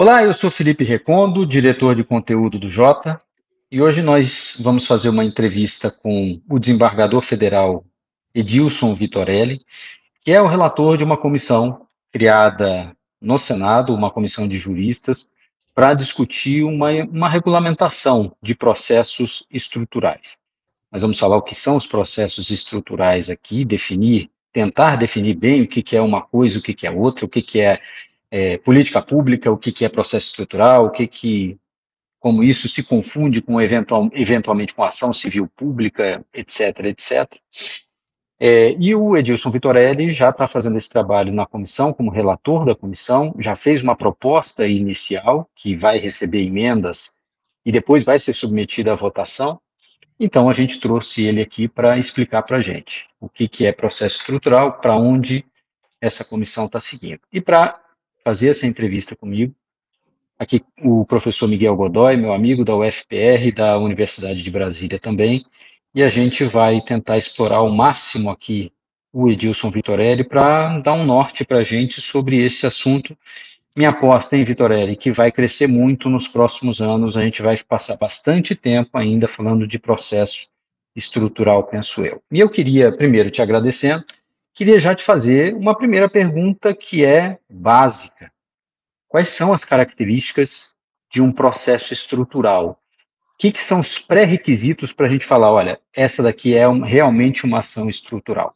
Olá, eu sou Felipe Recondo, diretor de conteúdo do Jota, e hoje nós vamos fazer uma entrevista com o desembargador federal Edilson Vitorelli, que é o relator de uma comissão criada no Senado, uma comissão de juristas, para discutir uma, uma regulamentação de processos estruturais. Nós vamos falar o que são os processos estruturais aqui, definir, tentar definir bem o que, que é uma coisa, o que, que é outra, o que, que é é, política pública, o que, que é processo estrutural, o que, que como isso se confunde com eventual, eventualmente com ação civil pública, etc, etc. É, e o Edilson Vitorelli já está fazendo esse trabalho na comissão, como relator da comissão, já fez uma proposta inicial, que vai receber emendas e depois vai ser submetida à votação. Então, a gente trouxe ele aqui para explicar para a gente o que, que é processo estrutural, para onde essa comissão está seguindo. E para fazer essa entrevista comigo. Aqui o professor Miguel Godoy, meu amigo da UFPR, da Universidade de Brasília também, e a gente vai tentar explorar ao máximo aqui o Edilson Vitorelli para dar um norte para a gente sobre esse assunto. Minha aposta, hein, Vitorelli, que vai crescer muito nos próximos anos, a gente vai passar bastante tempo ainda falando de processo estrutural, penso eu. E eu queria, primeiro, te agradecendo, queria já te fazer uma primeira pergunta que é básica. Quais são as características de um processo estrutural? O que, que são os pré-requisitos para a gente falar, olha, essa daqui é um, realmente uma ação estrutural?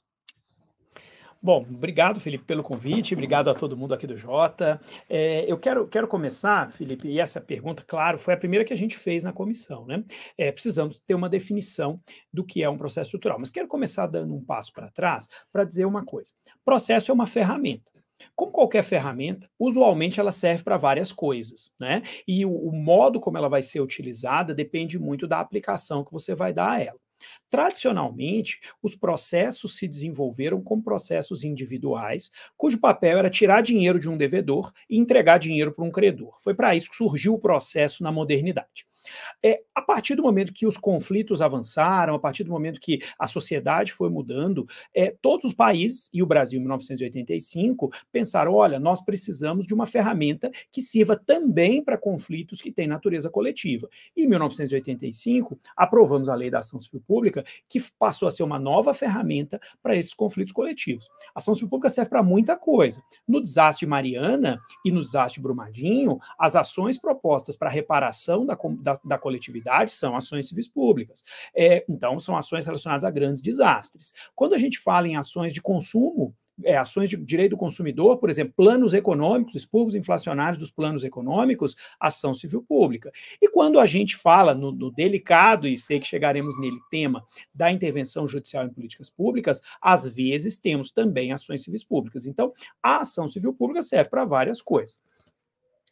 Bom, obrigado, Felipe, pelo convite, obrigado a todo mundo aqui do Jota. É, eu quero, quero começar, Felipe, e essa pergunta, claro, foi a primeira que a gente fez na comissão, né? É, precisamos ter uma definição do que é um processo estrutural, mas quero começar dando um passo para trás para dizer uma coisa: processo é uma ferramenta. Como qualquer ferramenta, usualmente ela serve para várias coisas, né? E o, o, modo como ela vai ser utilizada depende muito da aplicação que você vai dar a ela. Tradicionalmente, os processos se desenvolveram como processos individuais, cujo papel era tirar dinheiro de um devedor e entregar dinheiro para um credor. Foi para isso que surgiu o processo na modernidade. É, a partir do momento que os conflitos avançaram, a partir do momento que a sociedade foi mudando, é, todos os países, e o Brasil em 1985, pensaram: olha, nós precisamos de uma ferramenta que sirva também para conflitos que têm natureza coletiva. E, em 1985, aprovamos a Lei da Ação Civil Pública, que passou a ser uma nova ferramenta para esses conflitos coletivos. A ação civil pública serve para muita coisa. No desastre Mariana e no desastre Brumadinho, as ações propostas para reparação da, da da, coletividade são ações civis públicas. É, então, são ações relacionadas a grandes desastres. Quando a gente fala em ações de consumo, é, ações de direito do consumidor, por exemplo, planos econômicos, expurgos inflacionários dos planos econômicos, ação civil pública. E quando a gente fala no, no, delicado, e sei que chegaremos nele, tema da intervenção judicial em políticas públicas, às vezes temos também ações civis públicas. Então, a ação civil pública serve para várias coisas.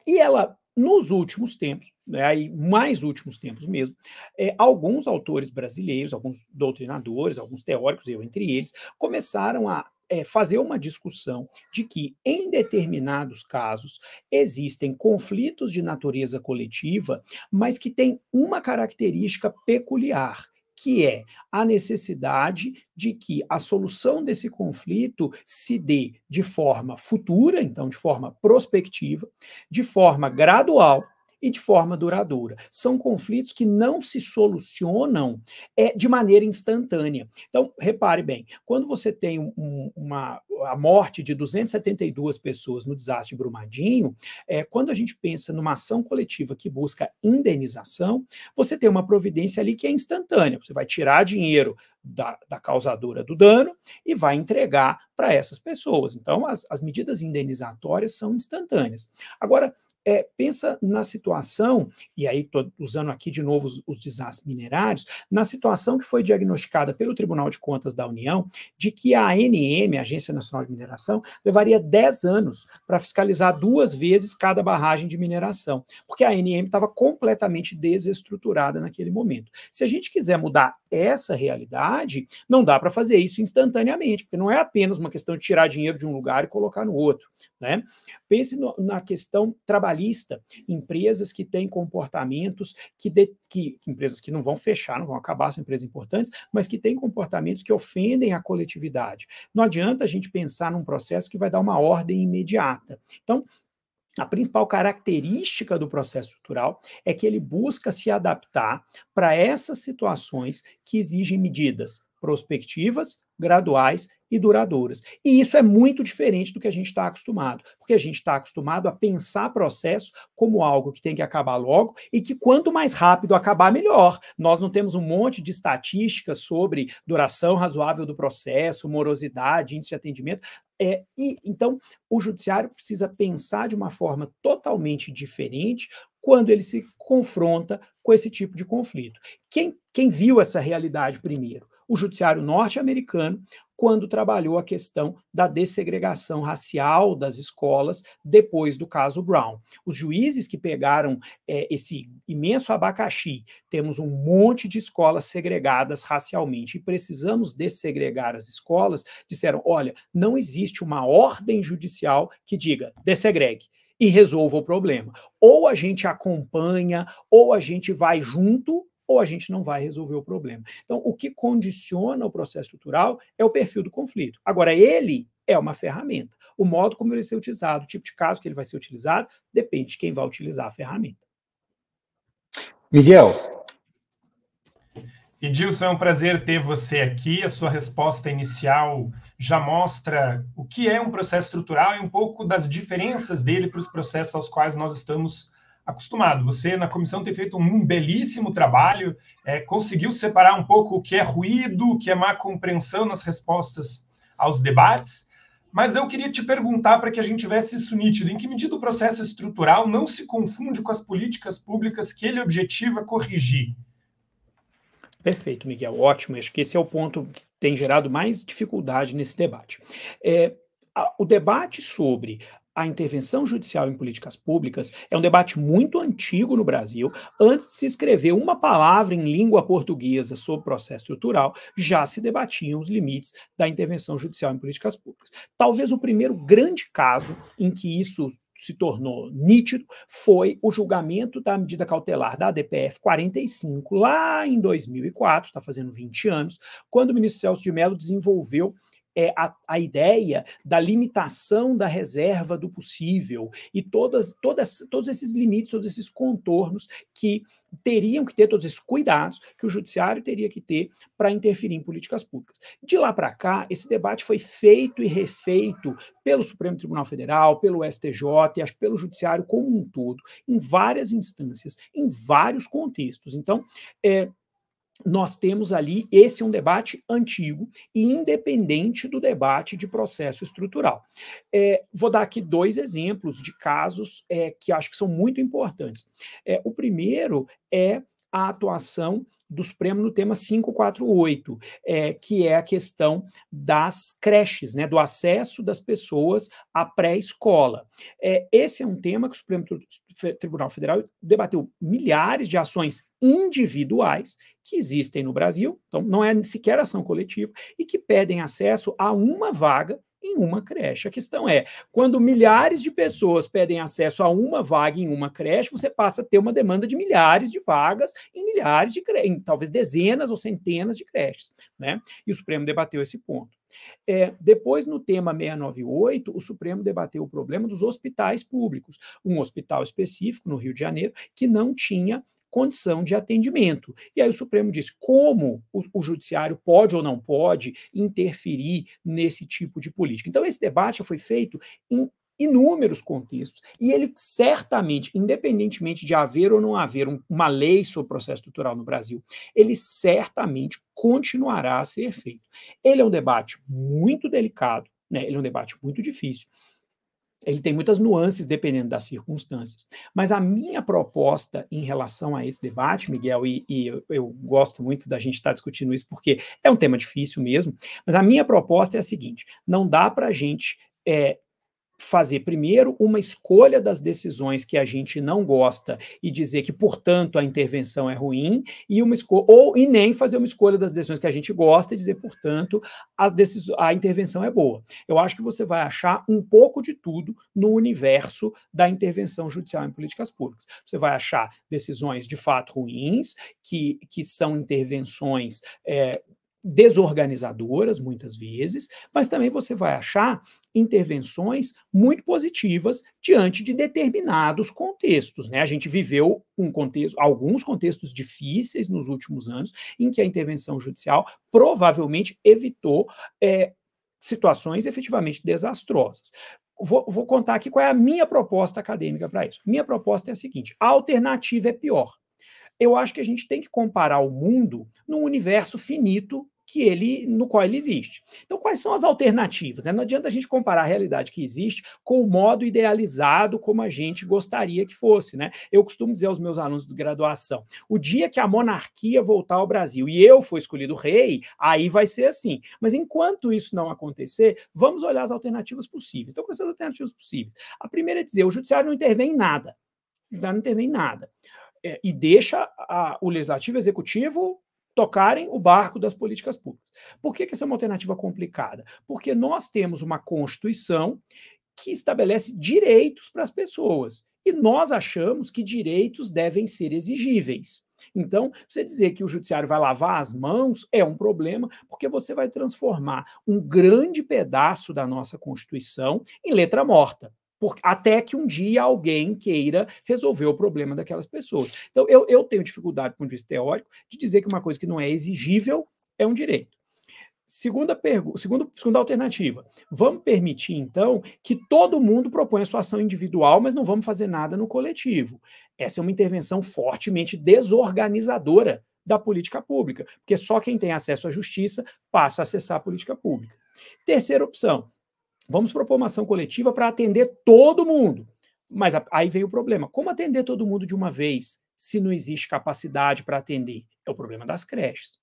E ela nos últimos tempos, né, aí mais últimos tempos mesmo, é, alguns autores brasileiros, alguns doutrinadores, alguns teóricos, eu entre eles, começaram a é, fazer uma discussão de que, em determinados casos, existem conflitos de natureza coletiva, mas que tem uma característica peculiar, que é a necessidade de que a solução desse conflito se dê de forma futura, então de forma prospectiva, de forma gradual, e de forma duradoura. São conflitos que não se solucionam é, de maneira instantânea. Então, repare bem, quando você tem um, uma, a morte de 272 pessoas no desastre de Brumadinho, é, quando a gente pensa numa ação coletiva que busca indenização, você tem uma providência ali que é instantânea. Você vai tirar dinheiro da, da causadora do dano e vai entregar para essas pessoas. Então, as, as medidas indenizatórias são instantâneas. Agora, é, pensa na situação, e aí estou usando aqui de novo os, os, desastres minerários, na situação que foi diagnosticada pelo Tribunal de Contas da União, de que a ANM, Agência Nacional de Mineração, levaria 10 anos para fiscalizar duas vezes cada barragem de mineração, porque a ANM estava completamente desestruturada naquele momento. Se a gente quiser mudar essa realidade, não dá para fazer isso instantaneamente, porque não é apenas uma questão de tirar dinheiro de um lugar e colocar no outro. Né? Pense no, na questão trabalhista, empresas que têm comportamentos que, de, que, que empresas que não vão fechar, não vão acabar, são empresas importantes, mas que têm comportamentos que ofendem a coletividade. Não adianta a gente pensar num processo que vai dar uma ordem imediata. Então, a principal característica do processo estrutural é que ele busca se adaptar para essas situações que exigem medidas prospectivas, graduais e duradouras. E isso é muito diferente do que a gente está acostumado, porque a gente está acostumado a pensar processo como algo que tem que acabar logo e que quanto mais rápido acabar, melhor. Nós não temos um monte de estatísticas sobre duração razoável do processo, morosidade, índice de atendimento. É, e então o judiciário precisa pensar de uma forma totalmente diferente quando ele se confronta com esse tipo de conflito. Quem, quem viu essa realidade primeiro? o judiciário norte-americano quando trabalhou a questão da dessegregação racial das escolas depois do caso Brown. Os juízes que pegaram é, esse imenso abacaxi, temos um monte de escolas segregadas racialmente e precisamos dessegregar as escolas, disseram: olha, não existe uma ordem judicial que diga dessegregue e resolva o problema. Ou a gente acompanha, ou a gente vai junto ou a gente não vai resolver o problema. Então, o que condiciona o processo estrutural é o perfil do conflito. Agora, ele é uma ferramenta. O modo como ele vai é ser utilizado, o tipo de caso que ele vai ser utilizado, depende de quem vai utilizar a ferramenta. Miguel. Edilson, é um prazer ter você aqui. A sua resposta inicial já mostra o que é um processo estrutural e um pouco das diferenças dele para os processos aos quais nós estamos acostumado. Você, na comissão, tem feito um belíssimo trabalho, é, conseguiu separar um pouco o que é ruído, o que é má compreensão nas respostas aos debates. Mas eu queria te perguntar para que a gente tivesse isso nítido: em que medida o processo estrutural não se confunde com as políticas públicas que ele objetiva corrigir? Perfeito, Miguel. Ótimo. Acho que esse é o ponto que tem gerado mais dificuldade nesse debate. É, o debate sobre a intervenção judicial em políticas públicas é um debate muito antigo no Brasil. Antes de se escrever uma palavra em língua portuguesa sobre processo estrutural, já se debatiam os limites da intervenção judicial em políticas públicas. Talvez o primeiro grande caso em que isso se tornou nítido foi o julgamento da medida cautelar da DPF 45, lá em 2004, está fazendo 20 anos, quando o ministro Celso de Mello desenvolveu é, a, a ideia da limitação da reserva do possível e todas, todas, todos esses limites, todos esses contornos que teriam que ter, todos esses cuidados que o judiciário teria que ter para interferir em políticas públicas. De lá para cá, esse debate foi feito e refeito pelo Supremo Tribunal Federal, pelo STJ e acho pelo judiciário como um todo, em várias instâncias, em vários contextos. Então, é, nós temos ali esse é um debate antigo e independente do debate de processo estrutural. É, vou dar aqui dois exemplos de casos é, que acho que são muito importantes. É, o primeiro é a atuação do Supremo no tema 548, é, que é a questão das creches, né, do acesso das pessoas à pré-escola. É, esse é um tema que o Supremo Tribunal Federal debateu milhares de ações individuais que existem no Brasil, então não é sequer ação coletiva, e que pedem acesso a uma vaga em uma creche. A questão é, quando milhares de pessoas pedem acesso a uma vaga em uma creche, você passa a ter uma demanda de milhares de vagas em milhares de creches, em talvez dezenas ou centenas de creches, né? E o Supremo debateu esse ponto. É, depois, no tema 698, o Supremo debateu o problema dos hospitais públicos. Um hospital específico no Rio de Janeiro que não tinha condição de atendimento. E aí o Supremo disse como o, o, judiciário pode ou não pode interferir nesse tipo de política. Então esse debate foi feito em inúmeros contextos e ele certamente, independentemente de haver ou não haver um, uma lei sobre processo estrutural no Brasil, ele certamente continuará a ser feito. Ele é um debate muito delicado, né? Ele é um debate muito difícil ele tem muitas nuances dependendo das circunstâncias. Mas a minha proposta em relação a esse debate, Miguel, e, e eu, eu, gosto muito da gente estar tá discutindo isso porque é um tema difícil mesmo, mas a minha proposta é a seguinte: não dá para a gente é, fazer primeiro uma escolha das decisões que a gente não gosta e dizer que, portanto, a intervenção é ruim, e uma ou e nem fazer uma escolha das decisões que a gente gosta e dizer, portanto, as a intervenção é boa. Eu acho que você vai achar um pouco de tudo no universo da intervenção judicial em políticas públicas. Você vai achar decisões de fato ruins, que, que são intervenções. É, desorganizadoras, muitas vezes, mas também você vai achar intervenções muito positivas diante de determinados contextos. Né? A gente viveu um contexto, alguns contextos difíceis nos últimos anos, em que a intervenção judicial provavelmente evitou é, situações efetivamente desastrosas. Vou, vou contar aqui qual é a minha proposta acadêmica para isso. Minha proposta é a seguinte: a alternativa é pior eu acho que a gente tem que comparar o mundo num universo finito que ele no qual ele existe. Então, quais são as alternativas? Né? Não adianta a gente comparar a realidade que existe com o modo idealizado como a gente gostaria que fosse. Né? Eu costumo dizer aos meus alunos de graduação: o dia que a monarquia voltar ao Brasil e eu for escolhido rei, aí vai ser assim. Mas enquanto isso não acontecer, vamos olhar as alternativas possíveis. Então, quais são as alternativas possíveis? A primeira é dizer: o judiciário não intervém em nada. O judiciário não intervém em nada. É, e deixa a, o legislativo executivo tocarem o barco das políticas públicas. Por que, que essa é uma alternativa complicada? Porque nós temos uma Constituição que estabelece direitos para as pessoas. E nós achamos que direitos devem ser exigíveis. Então, você dizer que o judiciário vai lavar as mãos é um problema, porque você vai transformar um grande pedaço da nossa Constituição em letra morta. Por, até que um dia alguém queira resolver o problema daquelas pessoas. Então, eu, eu tenho dificuldade, do ponto de vista teórico, de dizer que uma coisa que não é exigível é um direito. Segunda pergunta, segunda alternativa. Vamos permitir, então, que todo mundo propõe sua ação individual, mas não vamos fazer nada no coletivo. Essa é uma intervenção fortemente desorganizadora da política pública, porque só quem tem acesso à justiça passa a acessar a política pública. Terceira opção, Vamos propor uma ação coletiva para atender todo mundo. Mas a, aí vem o problema. Como atender todo mundo de uma vez se não existe capacidade para atender? É o problema das creches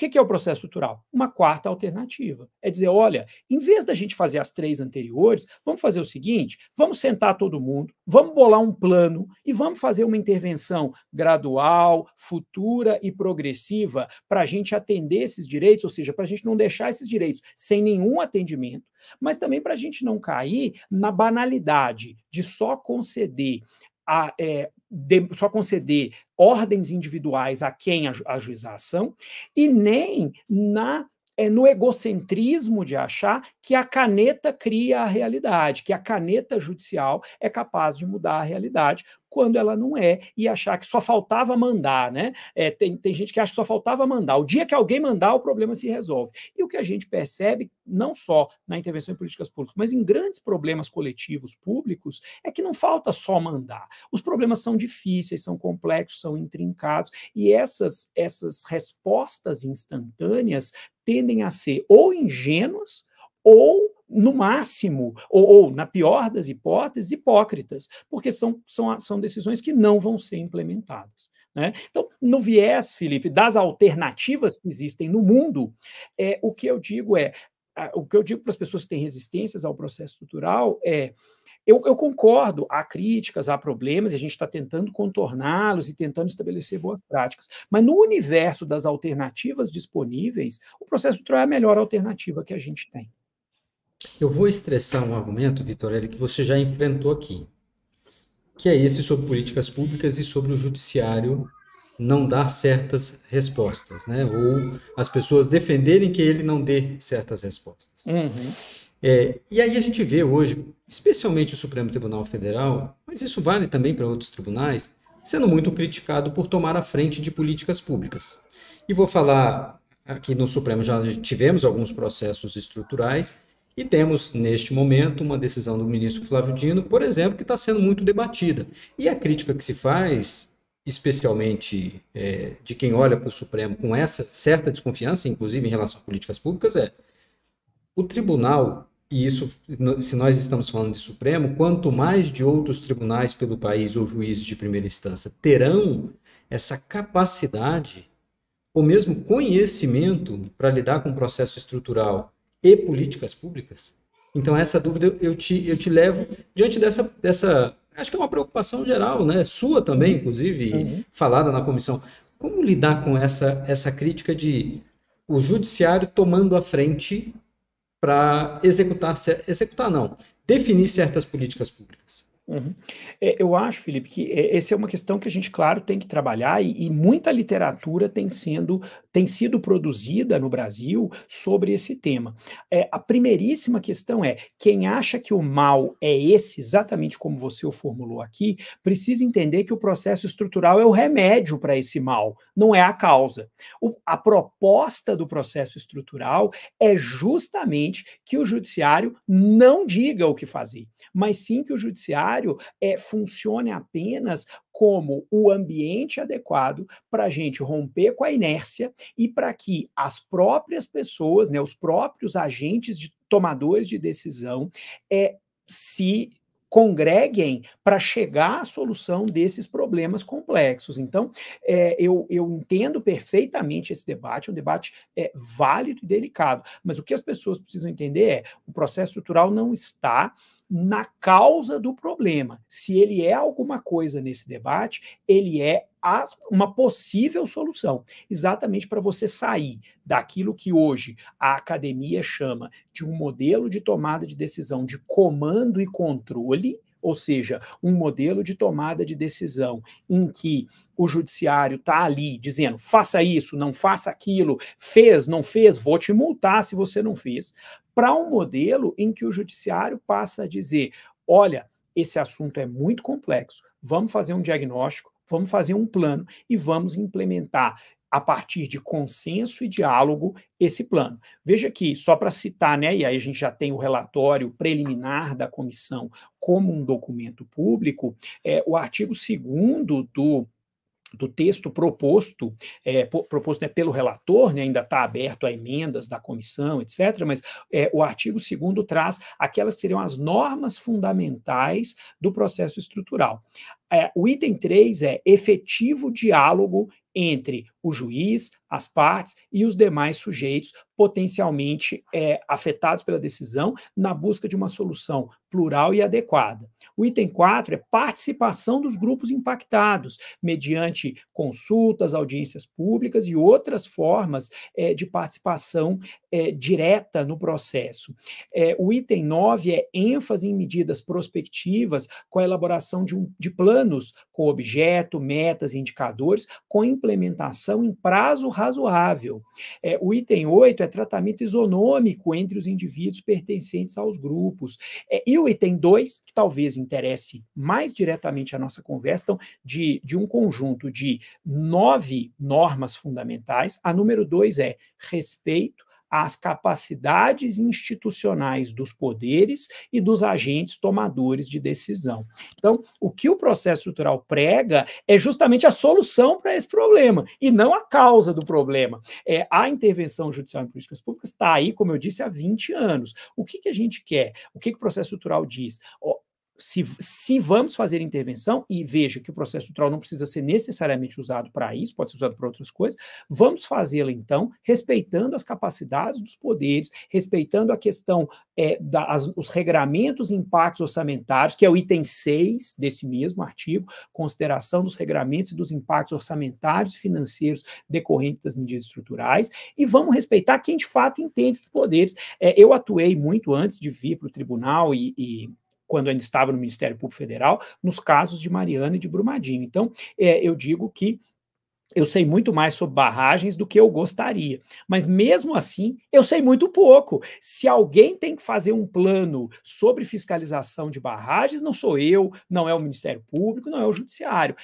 que, que é o processo estrutural? Uma quarta alternativa. É dizer, olha, em vez da gente fazer as três anteriores, vamos fazer o seguinte: vamos sentar todo mundo, vamos bolar um plano e vamos fazer uma intervenção gradual, futura e progressiva para a gente atender esses direitos, ou seja, para a gente não deixar esses direitos sem nenhum atendimento, mas também para a gente não cair na banalidade de só conceder a, é, de, só conceder ordens individuais a quem ajuizar a ação, e nem na é no egocentrismo de achar que a caneta cria a realidade, que a caneta judicial é capaz de mudar a realidade quando ela não é, e achar que só faltava mandar, né? É, tem, tem gente que acha que só faltava mandar. O dia que alguém mandar, o problema se resolve. E o que a gente percebe não só na intervenção em políticas públicas, mas em grandes problemas coletivos públicos, é que não falta só mandar. Os problemas são difíceis, são complexos, são intrincados, e essas, essas respostas instantâneas tendem a ser ou ingênuas ou no máximo, ou, ou, na pior das hipóteses, hipócritas, porque são, são, são decisões que não vão ser implementadas. Né? Então, no viés, Felipe, das alternativas que existem no mundo, é, o que eu digo é o que eu digo para as pessoas que têm resistências ao processo estrutural é. Eu, eu concordo, há críticas, há problemas, e a gente está tentando contorná-los e tentando estabelecer boas práticas. Mas no universo das alternativas disponíveis, o processo estrutural é a melhor alternativa que a gente tem. Eu vou estressar um argumento, Vitorelli, que você já enfrentou aqui, que é esse sobre políticas públicas e sobre o judiciário não dar certas respostas, né? Ou as pessoas defenderem que ele não dê certas respostas. Uhum. É, e aí a gente vê hoje, especialmente o Supremo Tribunal Federal, mas isso vale também para outros tribunais, sendo muito criticado por tomar a frente de políticas públicas. E vou falar aqui no Supremo já tivemos alguns processos estruturais e temos neste momento uma decisão do ministro Flávio Dino, por exemplo, que está sendo muito debatida. E a crítica que se faz especialmente é, de quem olha para o Supremo com essa certa desconfiança, inclusive em relação a políticas públicas, é o tribunal, e isso se nós estamos falando de Supremo, quanto mais de outros tribunais pelo país ou juízes de primeira instância terão essa capacidade ou mesmo conhecimento para lidar com o processo estrutural e políticas públicas? Então, essa dúvida eu te, eu te levo diante dessa, dessa acho que é uma preocupação geral, né? Sua também, inclusive, uhum. falada na comissão. Como lidar com essa, essa crítica de o judiciário tomando a frente para executar, executar não, definir certas políticas públicas? Uhum. É, eu acho, Felipe, que é, essa é uma questão que a gente, claro, tem que trabalhar e, e muita literatura tem sendo tem sido produzida no Brasil sobre esse tema. É, a primeiríssima questão é: quem acha que o mal é esse, exatamente como você o formulou aqui, precisa entender que o processo estrutural é o remédio para esse mal, não é a causa. O, a proposta do processo estrutural é justamente que o judiciário não diga o que fazer, mas sim que o judiciário é, funcione apenas como o ambiente adequado para a gente romper com a inércia e para que as próprias pessoas, né, os próprios agentes de tomadores de decisão, é, se congreguem para chegar à solução desses problemas complexos. Então, é, eu, eu entendo perfeitamente esse debate, um debate é, válido e delicado, mas o que as pessoas precisam entender é o processo estrutural não está na causa do problema. Se ele é alguma coisa nesse debate, ele é uma possível solução, exatamente para você sair daquilo que hoje a academia chama de um modelo de tomada de decisão de comando e controle, ou seja, um modelo de tomada de decisão em que o judiciário está ali dizendo faça isso, não faça aquilo, fez, não fez, vou te multar se você não fez, para um modelo em que o judiciário passa a dizer: olha, esse assunto é muito complexo, vamos fazer um diagnóstico, Vamos fazer um plano e vamos implementar a partir de consenso e diálogo esse plano. Veja que, só para citar, né, e aí a gente já tem o relatório preliminar da comissão como um documento público, é, o artigo 2 do do texto proposto, é, proposto né, pelo relator, né, ainda está aberto a emendas da comissão, etc., mas é, o artigo 2 traz aquelas que seriam as normas fundamentais do processo estrutural. É, o item 3 é efetivo diálogo entre o juiz, as partes e os demais sujeitos potencialmente é, afetados pela decisão na busca de uma solução plural e adequada. O item 4 é participação dos grupos impactados, mediante consultas, audiências públicas e outras formas é, de participação é, direta no processo. É, o item 9 é ênfase em medidas prospectivas com a elaboração de, um, de planos com objeto, metas e indicadores, com implementação em prazo razoável. É, o item 8 é tratamento isonômico entre os indivíduos pertencentes aos grupos. É, e o item 2, que talvez interesse mais diretamente a nossa conversa, então, de, de um conjunto de nove normas fundamentais, a número 2 é respeito as capacidades institucionais dos poderes e dos agentes tomadores de decisão. Então, o que o processo estrutural prega é justamente a solução para esse problema e não a causa do problema. É, a intervenção judicial em políticas públicas está aí, como eu disse, há 20 anos. O que, que a gente quer? O que, que o processo estrutural diz? se, se vamos fazer intervenção, e veja que o processo cultural não precisa ser necessariamente usado para isso, pode ser usado para outras coisas, vamos fazê-la então, respeitando as capacidades dos poderes, respeitando a questão é, da, os regramentos e impactos orçamentários, que é o item 6 desse mesmo artigo, consideração dos regramentos e dos impactos orçamentários e financeiros decorrentes das medidas estruturais, e vamos respeitar quem de fato entende os poderes. É, eu atuei muito antes de vir para o tribunal e, e quando ainda estava no Ministério Público Federal, nos casos de Mariana e de Brumadinho. Então, é, eu digo que eu sei muito mais sobre barragens do que eu gostaria, mas mesmo assim eu sei muito pouco. Se alguém tem que fazer um plano sobre fiscalização de barragens, não sou eu, não é o Ministério Público, não é o Judiciário.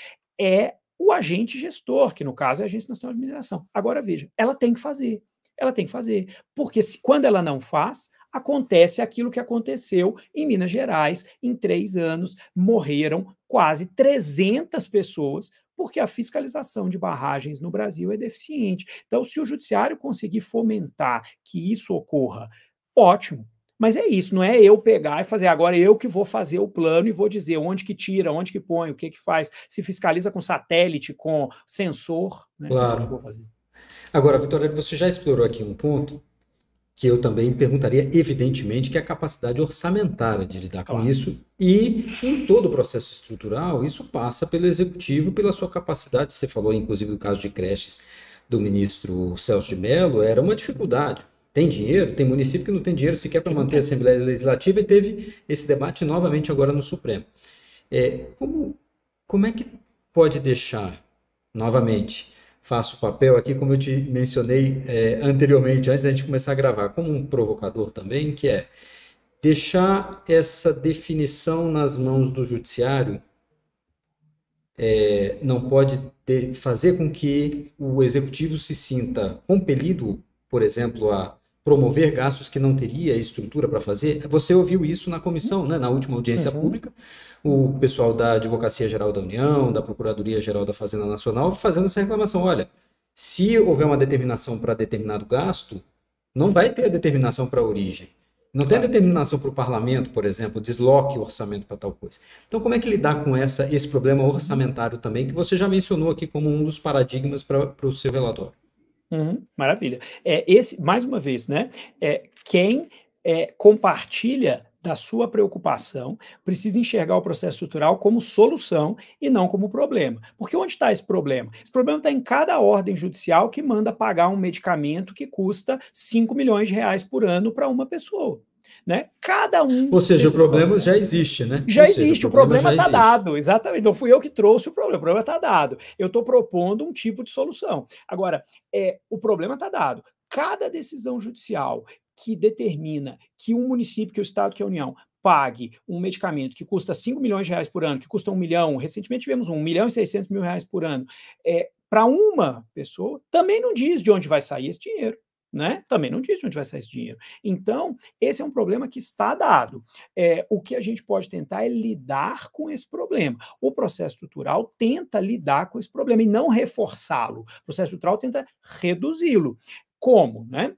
É o agente gestor, que no caso é a Agência Nacional de Mineração. Agora veja, ela tem que fazer. Ela tem que fazer, porque se quando ela não faz, acontece aquilo que aconteceu em Minas Gerais. Em três anos, morreram quase 300 pessoas porque a fiscalização de barragens no Brasil é deficiente. Então, se o judiciário conseguir fomentar que isso ocorra, ótimo. Mas é isso, não é eu pegar e fazer agora eu que vou fazer o plano e vou dizer onde que tira, onde que põe, o que que faz, se fiscaliza com satélite, com sensor, né? Claro. Isso eu vou fazer. Agora, Vitória, você já explorou aqui um ponto que eu também perguntaria, evidentemente, que é a capacidade orçamentária de lidar claro. com isso. E em todo o processo estrutural, isso passa pelo executivo, pela sua capacidade. Você falou, inclusive, do caso de creches do ministro Celso de Mello, era uma dificuldade. Tem dinheiro? Tem município que não tem dinheiro sequer para manter a Assembleia Legislativa e teve esse debate novamente agora no Supremo. É, como, como é que pode deixar, novamente, faço o papel aqui, como eu te mencionei é, anteriormente, antes da gente começar a gravar, como um provocador também, que é deixar essa definição nas mãos do judiciário é, não pode ter, fazer com que o executivo se sinta compelido, por exemplo, a promover gastos que não teria estrutura para fazer. Você ouviu isso na comissão, né? na última audiência uhum. pública, o pessoal da Advocacia Geral da União, da Procuradoria Geral da Fazenda Nacional, fazendo essa reclamação. Olha, se houver uma determinação para determinado gasto, não vai ter a determinação para a origem. Não tem determinação para o parlamento, por exemplo, desloque o orçamento para tal coisa. Então, como é que lidar com essa, esse problema orçamentário também, que você já mencionou aqui como um dos paradigmas para o seu relatório? Uhum, maravilha. É, esse, mais uma vez, né? É, quem é, compartilha da sua preocupação, precisa enxergar o processo estrutural como solução e não como problema. Porque onde está esse problema? Esse problema está em cada ordem judicial que manda pagar um medicamento que custa 5 milhões de reais por ano para uma pessoa né? Cada um. Ou seja, o problema já existe, né? Já Ou existe, seja, o problema está dado, exatamente. Não fui eu que trouxe o problema, o problema está dado. Eu estou propondo um tipo de solução. Agora, é, o problema está dado. Cada decisão judicial que determina que um município, que o Estado, que a União pague um medicamento que custa 5 milhões de reais por ano, que custa um milhão, recentemente tivemos um milhão e 600 mil reais por ano, é, para uma pessoa, também não diz de onde vai sair esse dinheiro. Né? Também não diz de onde vai sair esse dinheiro. Então, esse é um problema que está dado. É, o que a gente pode tentar é lidar com esse problema. O processo estrutural tenta lidar com esse problema e não reforçá-lo. O processo estrutural tenta reduzi-lo. Como? Né?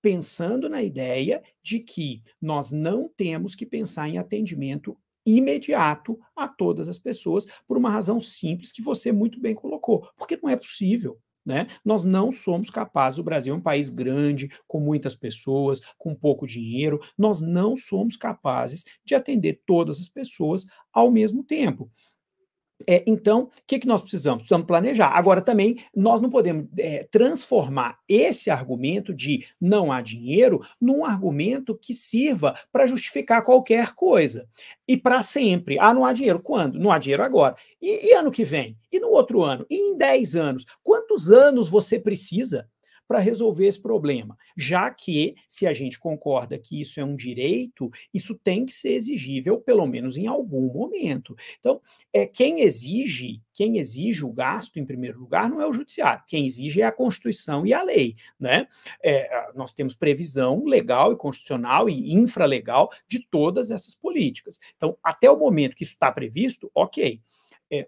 Pensando na ideia de que nós não temos que pensar em atendimento imediato a todas as pessoas por uma razão simples que você muito bem colocou, porque não é possível. Né? Nós não somos capazes, o Brasil é um país grande, com muitas pessoas, com pouco dinheiro, nós não somos capazes de atender todas as pessoas ao mesmo tempo. É, então, o que, que nós precisamos? Precisamos planejar. Agora, também, nós não podemos é, transformar esse argumento de não há dinheiro num argumento que sirva para justificar qualquer coisa. E para sempre. Ah, não há dinheiro. Quando? Não há dinheiro agora. E, e ano que vem? E no outro ano? E em 10 anos? Quantos anos você precisa para resolver esse problema. Já que, se a gente concorda que isso é um direito, isso tem que ser exigível, pelo menos em algum momento. Então, é, quem exige, quem exige o gasto, em primeiro lugar, não é o judiciário. Quem exige é a Constituição e a lei. Né? É, nós temos previsão legal e constitucional e infralegal de todas essas políticas. Então, até o momento que isso está previsto, ok. É,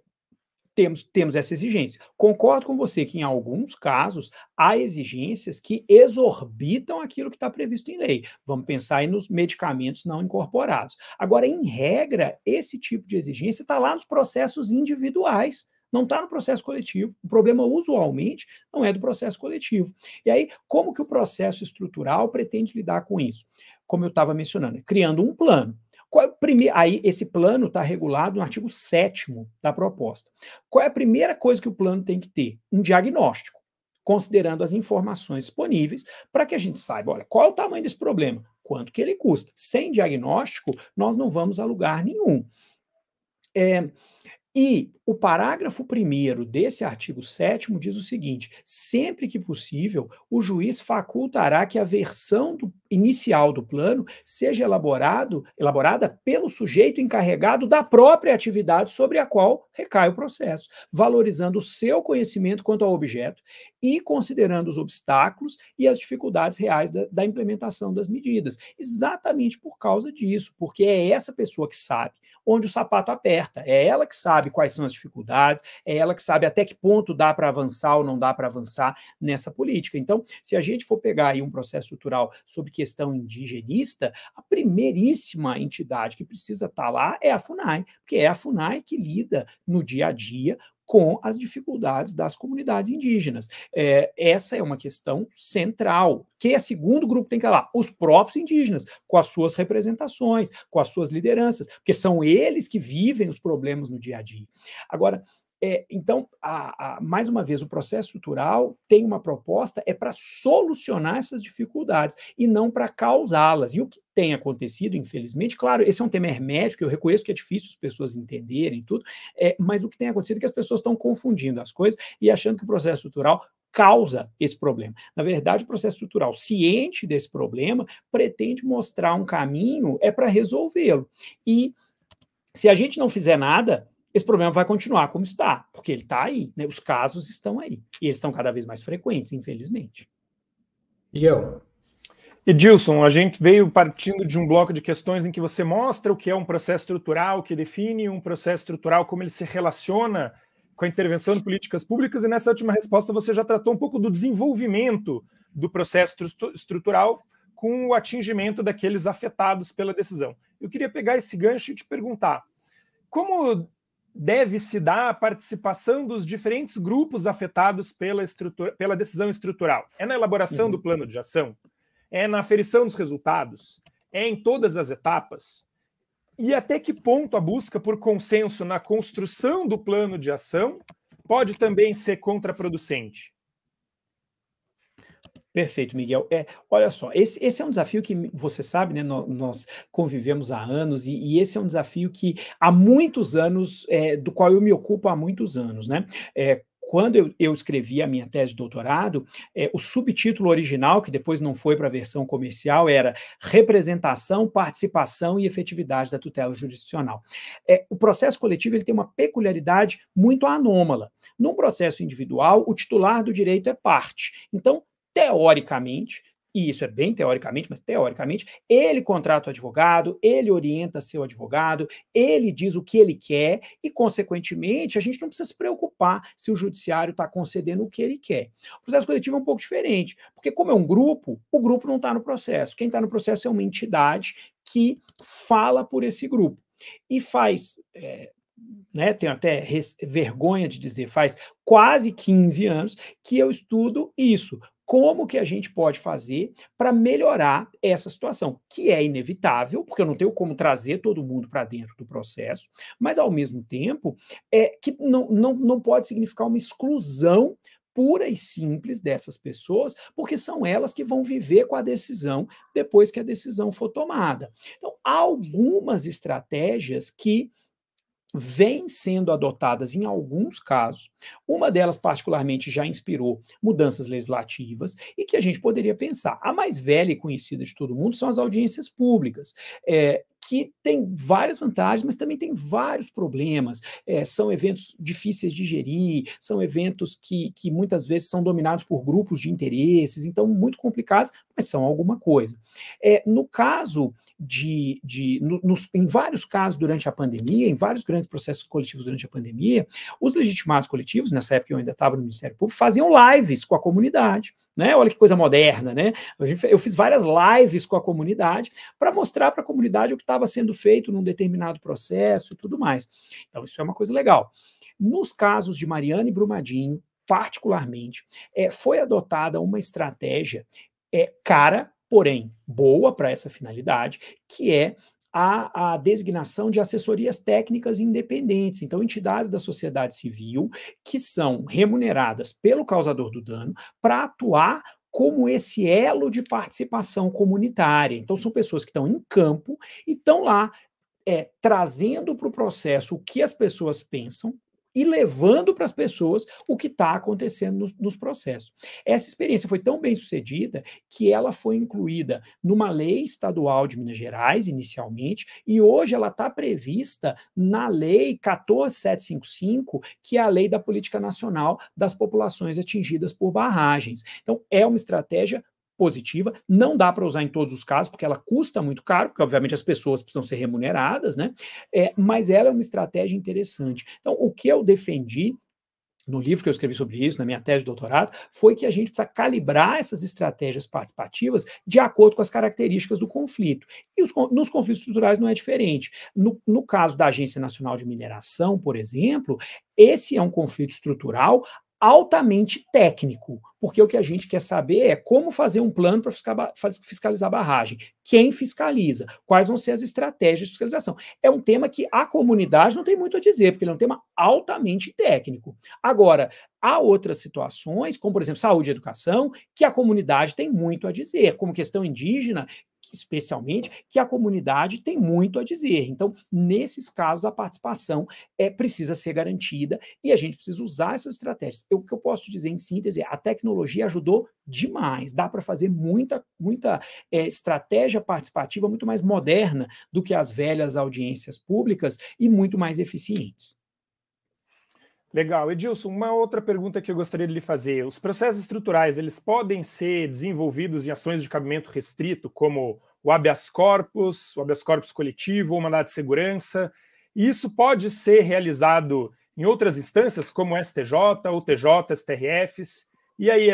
temos, temos essa exigência. Concordo com você que, em alguns casos, há exigências que exorbitam aquilo que está previsto em lei. Vamos pensar aí nos medicamentos não incorporados. Agora, em regra, esse tipo de exigência está lá nos processos individuais não está no processo coletivo. O problema, usualmente, não é do processo coletivo. E aí, como que o processo estrutural pretende lidar com isso? Como eu estava mencionando, criando um plano. Qual é o aí esse plano está regulado no artigo 7 da proposta. Qual é a primeira coisa que o plano tem que ter? Um diagnóstico, considerando as informações disponíveis, para que a gente saiba, olha, qual é o tamanho desse problema, quanto que ele custa. Sem diagnóstico, nós não vamos a lugar nenhum. É, e o parágrafo primeiro desse artigo 7 diz o seguinte: sempre que possível, o juiz facultará que a versão do, inicial do plano seja elaborado, elaborada pelo sujeito encarregado da própria atividade sobre a qual recai o processo, valorizando o seu conhecimento quanto ao objeto e considerando os obstáculos e as dificuldades reais da, da implementação das medidas. Exatamente por causa disso, porque é essa pessoa que sabe onde o sapato aperta. É ela que sabe quais são as dificuldades, é ela que sabe até que ponto dá para avançar ou não dá para avançar nessa política. Então, se a gente for pegar aí um processo estrutural sobre questão indigenista, a primeiríssima entidade que precisa estar tá lá é a FUNAI, porque é a FUNAI que lida no dia a dia com as dificuldades das comunidades indígenas. É, essa é uma questão central. Que é segundo grupo que tem que falar? Os próprios indígenas, com as suas representações, com as suas lideranças, porque são eles que vivem os problemas no dia a dia. Agora, é, então, a, a, mais uma vez, o processo estrutural tem uma proposta é para solucionar essas dificuldades e não para causá-las. E o que tem acontecido, infelizmente, claro, esse é um tema hermético, eu reconheço que é difícil as pessoas entenderem tudo, é, mas o que tem acontecido é que as pessoas estão confundindo as coisas e achando que o processo estrutural causa esse problema. Na verdade, o processo estrutural, ciente desse problema, pretende mostrar um caminho é para resolvê-lo. E se a gente não fizer nada, esse problema vai continuar como está, porque ele está aí, né? os casos estão aí, e eles estão cada vez mais frequentes, infelizmente. E eu? Edilson, a gente veio partindo de um bloco de questões em que você mostra o que é um processo estrutural, que define um processo estrutural, como ele se relaciona com a intervenção de políticas públicas, e nessa última resposta você já tratou um pouco do desenvolvimento do processo estrutural com o atingimento daqueles afetados pela decisão. Eu queria pegar esse gancho e te perguntar como deve se dar a participação dos diferentes grupos afetados pela, estrutura, pela decisão estrutural. É na elaboração uhum. do plano de ação, é na aferição dos resultados, é em todas as etapas. E até que ponto a busca por consenso na construção do plano de ação pode também ser contraproducente? Perfeito, Miguel. É, olha só, esse, esse é um desafio que você sabe, né? Nós, nós convivemos há anos, e, e, esse é um desafio que há muitos anos, é, do qual eu me ocupo há muitos anos, né? É, quando eu, eu, escrevi a minha tese de doutorado, é, o subtítulo original, que depois não foi para a versão comercial, era Representação, Participação e Efetividade da Tutela Jurisdicional. É, o processo coletivo ele tem uma peculiaridade muito anômala. Num processo individual, o titular do direito é parte. Então, teoricamente, e isso é bem teoricamente, mas teoricamente, ele contrata o advogado, ele orienta seu advogado, ele diz o que ele quer e, consequentemente, a gente não precisa se preocupar se o judiciário está concedendo o que ele quer. O processo coletivo é um pouco diferente, porque, como é um grupo, o grupo não está no processo. Quem está no processo é uma entidade que fala por esse grupo e faz. É, né, tenho até vergonha de dizer, faz quase 15 anos que eu estudo isso como que a gente pode fazer para melhorar essa situação, que é inevitável, porque eu não tenho como trazer todo mundo para dentro do processo, mas ao mesmo tempo é que não, não, não pode significar uma exclusão pura e simples dessas pessoas, porque são elas que vão viver com a decisão depois que a decisão for tomada. Então, há algumas estratégias que vêm sendo adotadas em alguns casos. Uma delas, particularmente, já inspirou mudanças legislativas e que a gente poderia pensar. A mais velha e conhecida de todo mundo são as audiências públicas, é, que tem várias vantagens, mas também tem vários problemas. É, são eventos difíceis de gerir, são eventos que, que muitas vezes são dominados por grupos de interesses, então muito complicados, mas são alguma coisa. É, no caso de. de no, nos, em vários casos durante a pandemia, em vários grandes processos coletivos durante a pandemia, os legitimados coletivos, nessa época eu ainda estava no Ministério Público, faziam lives com a comunidade né? Olha que coisa moderna, né? Eu fiz várias lives com a comunidade para mostrar para a comunidade o que estava sendo feito num determinado processo e tudo mais. Então, isso é uma coisa legal. Nos casos de Mariana e Brumadinho, particularmente, é, foi adotada uma estratégia é, cara, porém boa para essa finalidade, que é a, a designação de assessorias técnicas independentes, então entidades da sociedade civil que são remuneradas pelo causador do dano para atuar como esse elo de participação comunitária. Então, são pessoas que estão em campo e estão lá é, trazendo para o processo o que as pessoas pensam, e levando para as pessoas o que está acontecendo nos, nos processos. Essa experiência foi tão bem sucedida que ela foi incluída numa lei estadual de Minas Gerais, inicialmente, e hoje ela está prevista na lei 14755, que é a lei da política nacional das populações atingidas por barragens. Então, é uma estratégia positiva. Não dá para usar em todos os casos, porque ela custa muito caro, porque obviamente as pessoas precisam ser remuneradas, né? É, mas ela é uma estratégia interessante. Então, o que eu defendi no livro que eu escrevi sobre isso, na minha tese de doutorado, foi que a gente precisa calibrar essas estratégias participativas de acordo com as características do conflito. E os, nos conflitos estruturais não é diferente. No, no caso da Agência Nacional de Mineração, por exemplo, esse é um conflito estrutural altamente técnico, porque o que a gente quer saber é como fazer um plano para fiscalizar a barragem, quem fiscaliza, quais vão ser as estratégias de fiscalização. É um tema que a comunidade não tem muito a dizer, porque ele é um tema altamente técnico. Agora, há outras situações, como por exemplo saúde e educação, que a comunidade tem muito a dizer, como questão indígena, especialmente, que a comunidade tem muito a dizer. Então, nesses casos, a participação é precisa ser garantida e a gente precisa usar essas estratégias. Eu, o que eu posso dizer em síntese é a tecnologia ajudou demais. Dá para fazer muita, muita é, estratégia participativa muito mais moderna do que as velhas audiências públicas e muito mais eficientes. Legal. Edilson, uma outra pergunta que eu gostaria de lhe fazer. Os processos estruturais, eles podem ser desenvolvidos em ações de cabimento restrito, como o habeas corpus, o habeas corpus coletivo, o mandado de segurança. E isso pode ser realizado em outras instâncias, como STJ, TJ, STRFs. E aí,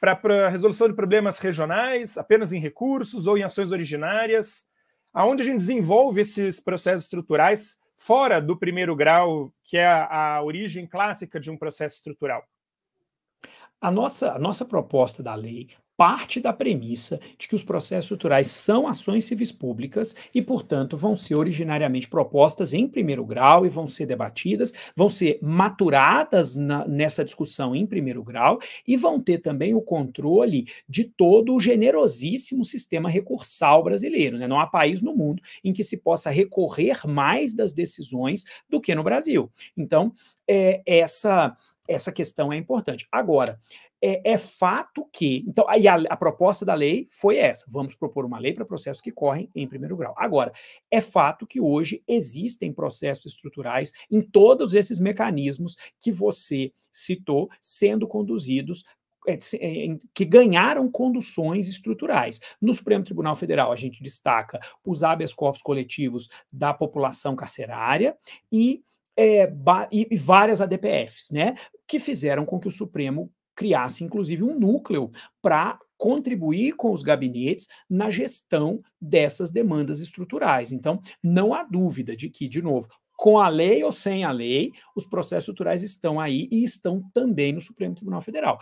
para a resolução de problemas regionais, apenas em recursos ou em ações originárias? Aonde a gente desenvolve esses processos estruturais fora do primeiro grau, que é a, a origem clássica de um processo estrutural? A nossa, a nossa proposta da lei parte da premissa de que os processos estruturais são ações civis públicas e, portanto, vão ser originariamente propostas em primeiro grau e vão ser debatidas, vão ser maturadas na, nessa discussão em primeiro grau e vão ter também o controle de todo o generosíssimo sistema recursal brasileiro. Né? Não há país no mundo em que se possa recorrer mais das decisões do que no Brasil. Então, é, essa essa questão é importante. Agora, é, é, fato que. Então, aí a, a, proposta da lei foi essa: vamos propor uma lei para processos que correm em primeiro grau. Agora, é fato que hoje existem processos estruturais em todos esses mecanismos que você citou sendo conduzidos. É, é, que ganharam conduções estruturais. No Supremo Tribunal Federal, a gente destaca os habeas corpus coletivos da população carcerária e, é, e várias ADPFs, né? Que fizeram com que o Supremo criasse, inclusive, um núcleo para contribuir com os gabinetes na gestão dessas demandas estruturais. Então, não há dúvida de que, de novo, com a lei ou sem a lei, os processos estruturais estão aí e estão também no Supremo Tribunal Federal.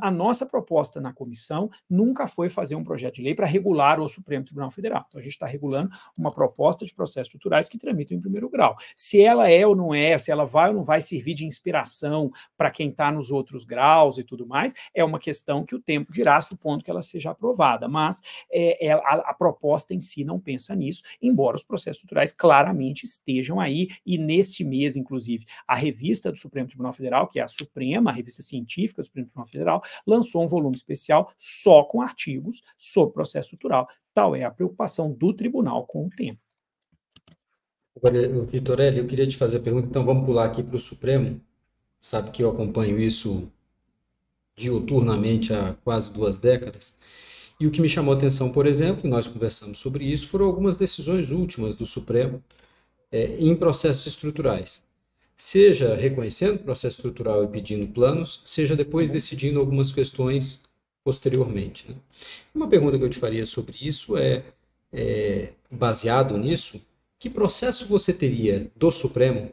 A nossa proposta na comissão nunca foi fazer um projeto de lei para regular o Supremo Tribunal Federal. Então a gente está regulando uma proposta de processos estruturais que tramitam em primeiro grau. Se ela é ou não é, se ela vai ou não vai servir de inspiração para quem está nos outros graus e tudo mais, é uma questão que o tempo dirá, supondo que ela seja aprovada. Mas é, é, a, a proposta em si não pensa nisso, embora os processos estruturais claramente estejam aí e neste mês, inclusive, a revista do Supremo Tribunal Federal, que é a Suprema, a revista científica do Supremo Tribunal Federal, lançou um volume especial só com artigos sobre processo estrutural. Tal é a preocupação do tribunal com o tempo. Agora, Vitorelli, eu queria te fazer a pergunta, então vamos pular aqui para o Supremo. Sabe que eu acompanho isso dioturnamente há quase duas décadas. E o que me chamou a atenção, por exemplo, nós conversamos sobre isso, foram algumas decisões últimas do Supremo é, em processos estruturais. Seja reconhecendo o processo estrutural e pedindo planos, seja depois uhum. decidindo algumas questões posteriormente. Né? Uma pergunta que eu te faria sobre isso é, é baseado nisso, que processo você teria do Supremo,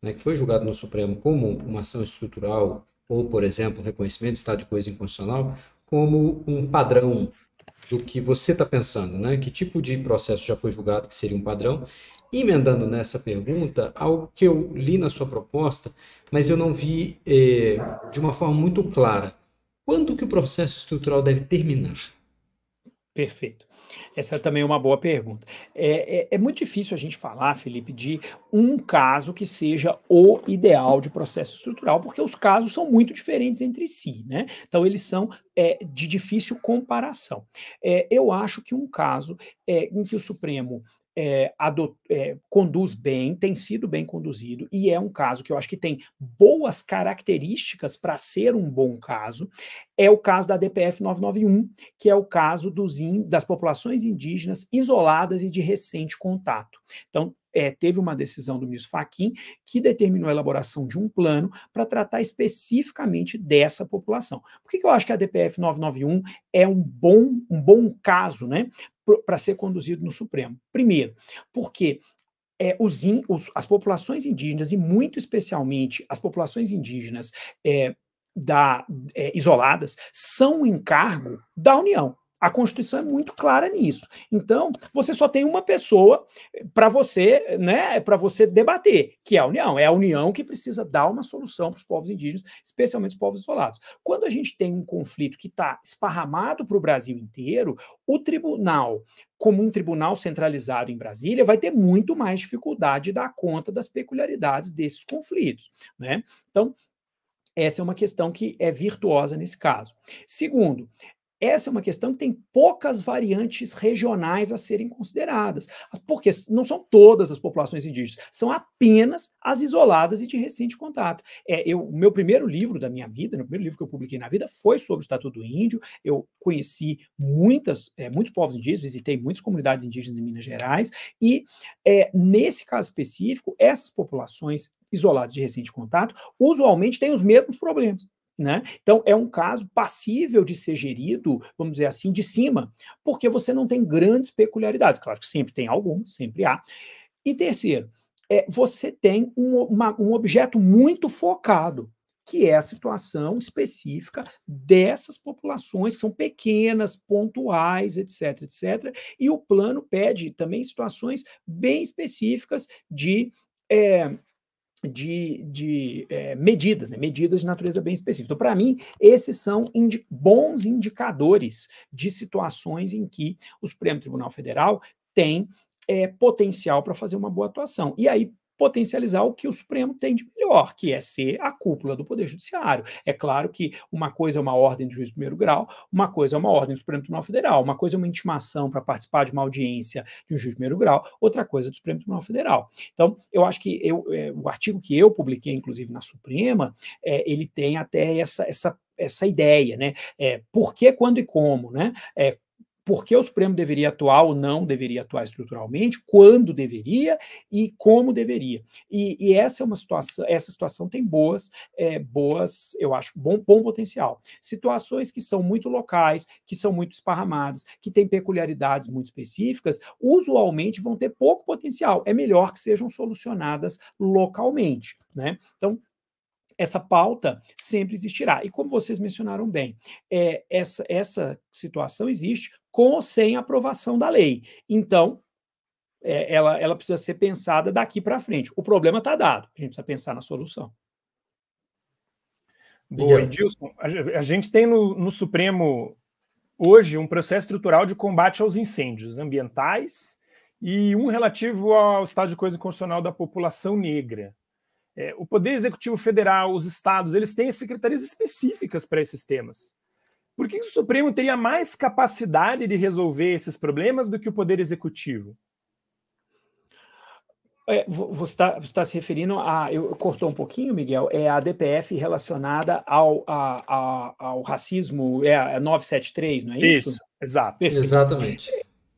né, que foi julgado no Supremo como uma ação estrutural, ou, por exemplo, reconhecimento de estado de coisa inconstitucional, como um padrão do que você está pensando, né? Que tipo de processo já foi julgado que seria um padrão emendando nessa pergunta algo que eu li na sua proposta, mas eu não vi é, de uma forma muito clara. Quando que o processo estrutural deve terminar? Perfeito. Essa é também uma boa pergunta. É, é, é, muito difícil a gente falar, Felipe, de um caso que seja o ideal de processo estrutural, porque os casos são muito diferentes entre si, né? Então, eles são é, de difícil comparação. É, eu acho que um caso é, em que o Supremo é, adot, é, conduz bem, tem sido bem conduzido, e é um caso que eu acho que tem boas características para ser um bom caso, é o caso da DPF 991, que é o caso dos in, das populações indígenas isoladas e de recente contato. Então, é, teve uma decisão do ministro Faquim que determinou a elaboração de um plano para tratar especificamente dessa população. Por que, que, eu acho que a DPF 991 é um bom, um bom caso né, para ser conduzido no Supremo. Primeiro, porque é, os in, os, as populações indígenas, e muito especialmente as populações indígenas é, da, é, isoladas, são um encargo da União. A Constituição é muito clara nisso. Então, você só tem uma pessoa para você, né, para você debater, que é a União. É a União que precisa dar uma solução para os povos indígenas, especialmente os povos isolados. Quando a gente tem um conflito que está esparramado para o Brasil inteiro, o tribunal como um tribunal centralizado em Brasília, vai ter muito mais dificuldade de dar conta das peculiaridades desses conflitos. Né? Então, essa é uma questão que é virtuosa nesse caso. Segundo, essa é uma questão que tem poucas variantes regionais a serem consideradas, porque não são todas as populações indígenas, são apenas as isoladas e de recente contato. É, eu, o meu primeiro livro da minha vida, o primeiro livro que eu publiquei na vida, foi sobre o Estatuto do Índio. Eu conheci muitas, é, muitos povos indígenas, visitei muitas comunidades indígenas em Minas Gerais, e é, nesse caso específico, essas populações isoladas de recente contato usualmente têm os mesmos problemas né? Então, é um caso passível de ser gerido, vamos dizer assim, de cima, porque você não tem grandes peculiaridades. Claro que sempre tem algum, sempre há. E terceiro, é, você tem um, uma, um objeto muito focado, que é a situação específica dessas populações, que são pequenas, pontuais, etc, etc. E o plano pede também situações bem específicas de. É, de, de é, medidas, né? medidas de natureza bem específica. Então, para mim, esses são indi bons indicadores de situações em que o Supremo Tribunal Federal tem é, potencial para fazer uma boa atuação. E aí, potencializar o que o Supremo tem de melhor, que é ser a cúpula do Poder Judiciário. É claro que uma coisa é uma ordem de juiz de primeiro grau, uma coisa é uma ordem do Supremo Tribunal Federal, uma coisa é uma intimação para participar de uma audiência de um juiz de primeiro grau, outra coisa é do Supremo Tribunal Federal. Então, eu acho que eu, é, o artigo que eu publiquei, inclusive, na Suprema, é, ele tem até essa, essa essa ideia, né? É, por que, quando e como, né? É, por que o Supremo deveria atuar ou não deveria atuar estruturalmente, quando deveria e como deveria. E, e essa é uma situação, essa situação tem boas, é, boas, eu acho, bom, bom potencial. Situações que são muito locais, que são muito esparramadas, que têm peculiaridades muito específicas, usualmente vão ter pouco potencial. É melhor que sejam solucionadas localmente. Né? Então, essa pauta sempre existirá. E como vocês mencionaram bem, é, essa, essa situação existe com ou sem aprovação da lei. Então, é, ela, ela precisa ser pensada daqui para frente. O problema está dado, a gente precisa pensar na solução. Boa, Edilson. A gente tem no, no Supremo hoje um processo estrutural de combate aos incêndios ambientais e um relativo ao estado de coisa constitucional da população negra. É, o Poder Executivo Federal, os estados, eles têm secretarias específicas para esses temas. Por que o Supremo teria mais capacidade de resolver esses problemas do que o Poder Executivo? É, você está tá se referindo a. Eu, cortou um pouquinho, Miguel, é a DPF relacionada ao, a, a, ao racismo, é a 973, é não é isso? Isso, exato. Perfeito. Exatamente.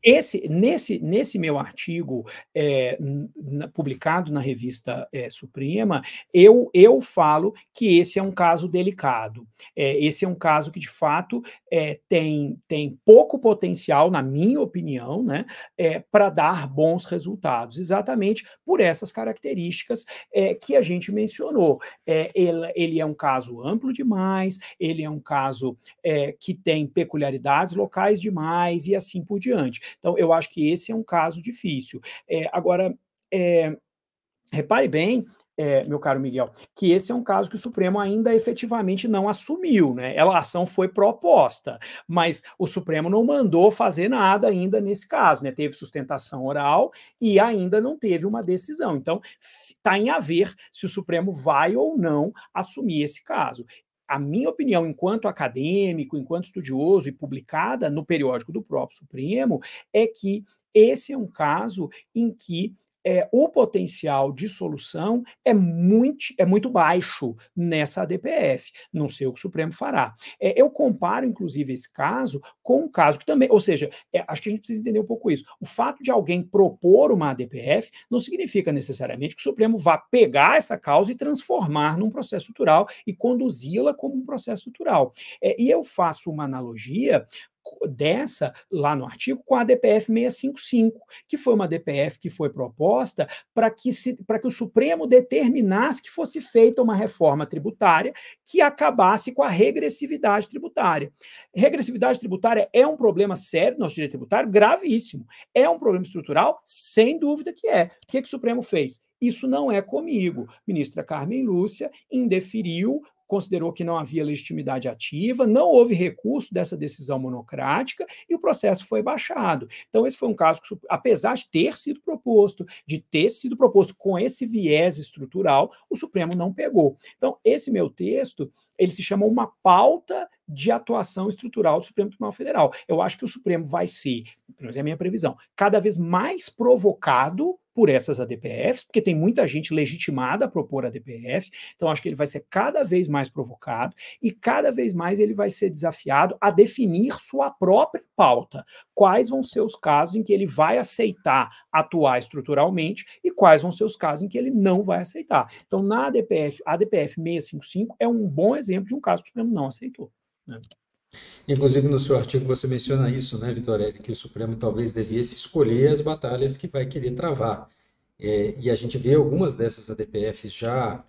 Esse, nesse, nesse meu artigo é, na, publicado na revista é, Suprema, eu, eu falo que esse é um caso delicado. É, esse é um caso que, de fato, é, tem, tem pouco potencial, na minha opinião, né, é, para dar bons resultados, exatamente por essas características é, que a gente mencionou. ele, ele é um caso amplo demais, ele é um caso que tem peculiaridades locais demais e assim por diante. Então, eu acho que esse é um caso difícil. É, agora, é, repare bem é, meu caro Miguel, que esse é um caso que o Supremo ainda efetivamente não assumiu, né? A ação foi proposta, mas o Supremo não mandou fazer nada ainda nesse caso, né? Teve sustentação oral e ainda não teve uma decisão. Então, está em haver se o Supremo vai ou não assumir esse caso a minha opinião, enquanto acadêmico, enquanto estudioso e publicada no periódico do próprio Supremo, é que esse é um caso em que é, o potencial de solução é muito, é muito baixo nessa ADPF. Não sei o que o Supremo fará. É, eu comparo, inclusive, esse caso com um caso que também, ou seja, é, acho que a gente precisa entender um pouco isso. O fato de alguém propor uma ADPF não significa necessariamente que o Supremo vá pegar essa causa e transformar num processo estrutural e conduzi-la como um processo cultural. É, e eu faço uma analogia dessa lá no artigo com a DPF 655, que foi uma DPF que foi proposta para que, se, que o Supremo determinasse que fosse feita uma reforma tributária que acabasse com a regressividade tributária. Regressividade tributária é um problema sério do nosso direito tributário, gravíssimo. É um problema estrutural? Sem dúvida que é. O que, que o Supremo fez? Isso não é comigo. Ministra Carmen Lúcia indeferiu considerou que não havia legitimidade ativa, não houve recurso dessa decisão monocrática e o processo foi baixado. Então, esse foi um caso que, apesar de ter sido proposto, de ter sido proposto com esse viés estrutural, o Supremo não pegou. Então, esse meu texto ele se chama uma pauta de atuação estrutural do Supremo Tribunal Federal. Eu acho que o Supremo vai ser, pelo menos é a minha previsão, cada vez mais provocado por essas ADPFs, porque tem muita gente legitimada a propor ADPF, então acho que ele vai ser cada vez mais provocado e cada vez mais ele vai ser desafiado a definir sua própria pauta. Quais vão ser os casos em que ele vai aceitar atuar estruturalmente e quais vão ser os casos em que ele não vai aceitar. Então, na ADPF, a ADPF 655 é um bom exemplo exemplo de um caso que o Supremo não aceitou. Né? Inclusive, no seu artigo você menciona isso, né, Vitória? que o Supremo talvez devesse escolher as batalhas que vai querer travar. É, e a gente vê algumas dessas ADPFs já,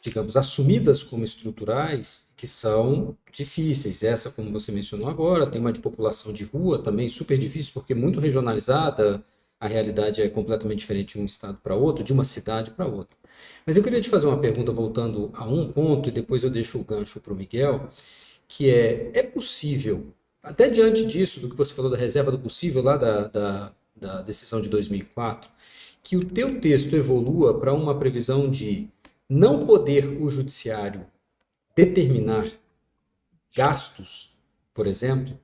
digamos, assumidas como estruturais, que são difíceis. Essa, como você mencionou agora, tem uma de população de rua também super difícil, porque é muito regionalizada, a realidade é completamente diferente de um estado para outro, de uma cidade para outra. Mas eu queria te fazer uma pergunta voltando a um ponto e depois eu deixo o gancho para o Miguel, que é, é possível, até diante disso, do que você falou da reserva do possível lá da, da, da decisão de 2004, que o teu texto evolua para uma previsão de não poder o judiciário determinar gastos, por exemplo,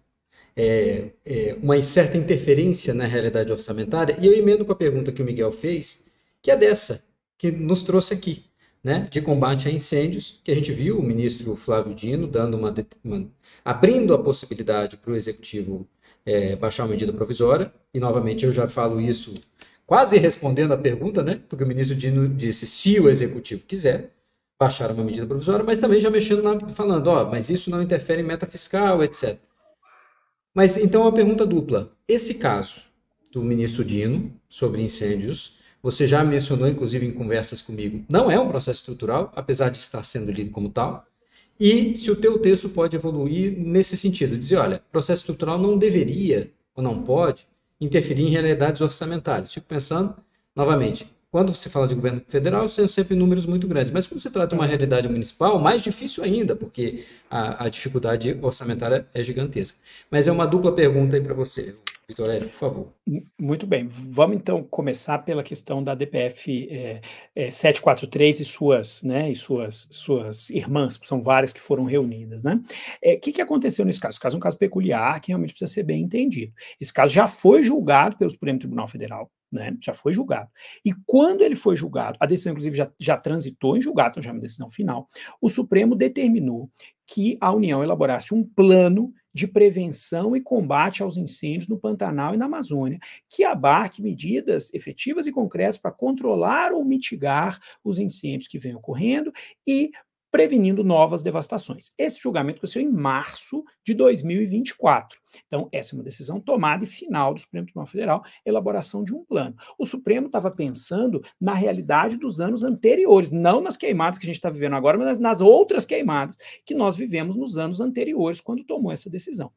é, é, uma certa interferência na realidade orçamentária. E eu emendo com a pergunta que o Miguel fez, que é dessa que nos trouxe aqui, né, de combate a incêndios, que a gente viu o ministro Flávio Dino dando uma, uma abrindo a possibilidade para o executivo é, baixar uma medida provisória. E novamente eu já falo isso quase respondendo à pergunta, né, porque o ministro Dino disse se o executivo quiser baixar uma medida provisória, mas também já mexendo na, falando, ó, mas isso não interfere em meta fiscal, etc. Mas então é a pergunta dupla: esse caso do ministro Dino sobre incêndios você já mencionou, inclusive, em conversas comigo, não é um processo estrutural, apesar de estar sendo lido como tal. E se o teu texto pode evoluir nesse sentido, dizer, olha, processo estrutural não deveria ou não pode interferir em realidades orçamentárias. Fico pensando, novamente, quando você fala de governo federal, são sempre números muito grandes. Mas quando se trata de uma realidade municipal, mais difícil ainda, porque a, a dificuldade orçamentária é gigantesca. Mas é uma dupla pergunta aí para você. Vitorelli, por favor. Muito bem, vamos então começar pela questão da DPF é, é, 743 e suas, né, e suas, suas irmãs, são várias que foram reunidas, né? O eh, é, que, que aconteceu nesse caso? O caso é um caso peculiar que realmente precisa ser bem entendido. Esse caso já foi julgado pelo Supremo Tribunal Federal, né, já foi julgado. E quando ele foi julgado, a decisão, inclusive, já, já transitou em julgado, então já é uma decisão final, o Supremo determinou que a União elaborasse um plano de prevenção e combate aos incêndios no Pantanal e na Amazônia, que abarque medidas efetivas e concretas para controlar ou mitigar os incêndios que vêm ocorrendo e prevenindo novas devastações. Esse julgamento aconteceu em março de 2024. Então, essa é uma decisão tomada e final do Supremo Tribunal Federal, elaboração de um plano. O Supremo estava pensando na realidade dos anos anteriores, não nas queimadas que a gente está vivendo agora, mas nas outras queimadas que nós vivemos nos anos anteriores, quando tomou essa decisão.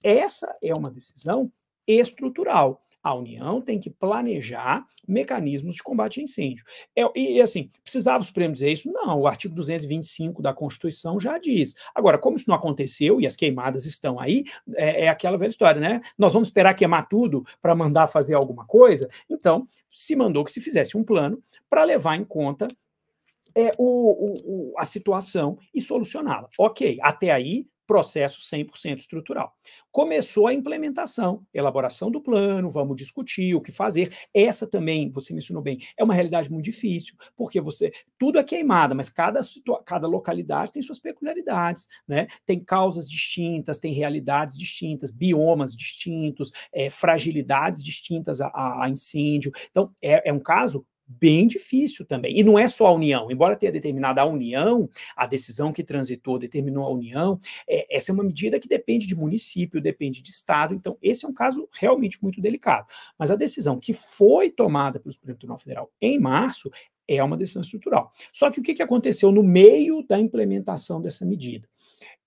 Essa é uma decisão estrutural a União tem que planejar mecanismos de combate a incêndio. É, e, assim, precisava o Supremo dizer isso? Não, o artigo 225 da Constituição já diz. Agora, como isso não aconteceu e as queimadas estão aí, é, é aquela velha história, né? Nós vamos esperar queimar tudo para mandar fazer alguma coisa? Então, se mandou que se fizesse um plano para levar em conta é, o, o, a situação e solucioná-la. Ok, até aí processo 100% estrutural. Começou a implementação, elaboração do plano, vamos discutir o que fazer. Essa também, você mencionou bem, é uma realidade muito difícil, porque você tudo é queimada, mas cada, cada localidade tem suas peculiaridades, né? Tem causas distintas, tem realidades distintas, biomas distintos, é, fragilidades distintas a, a, incêndio. Então, é, é um caso bem difícil também. E não é só a União, embora tenha determinado a União, a decisão que transitou determinou a União, é, essa é uma medida que depende de município, depende de Estado, então esse é um caso realmente muito delicado. Mas a decisão que foi tomada pelo Supremo Tribunal Federal em março é uma decisão estrutural. Só que o que, que aconteceu no meio da implementação dessa medida?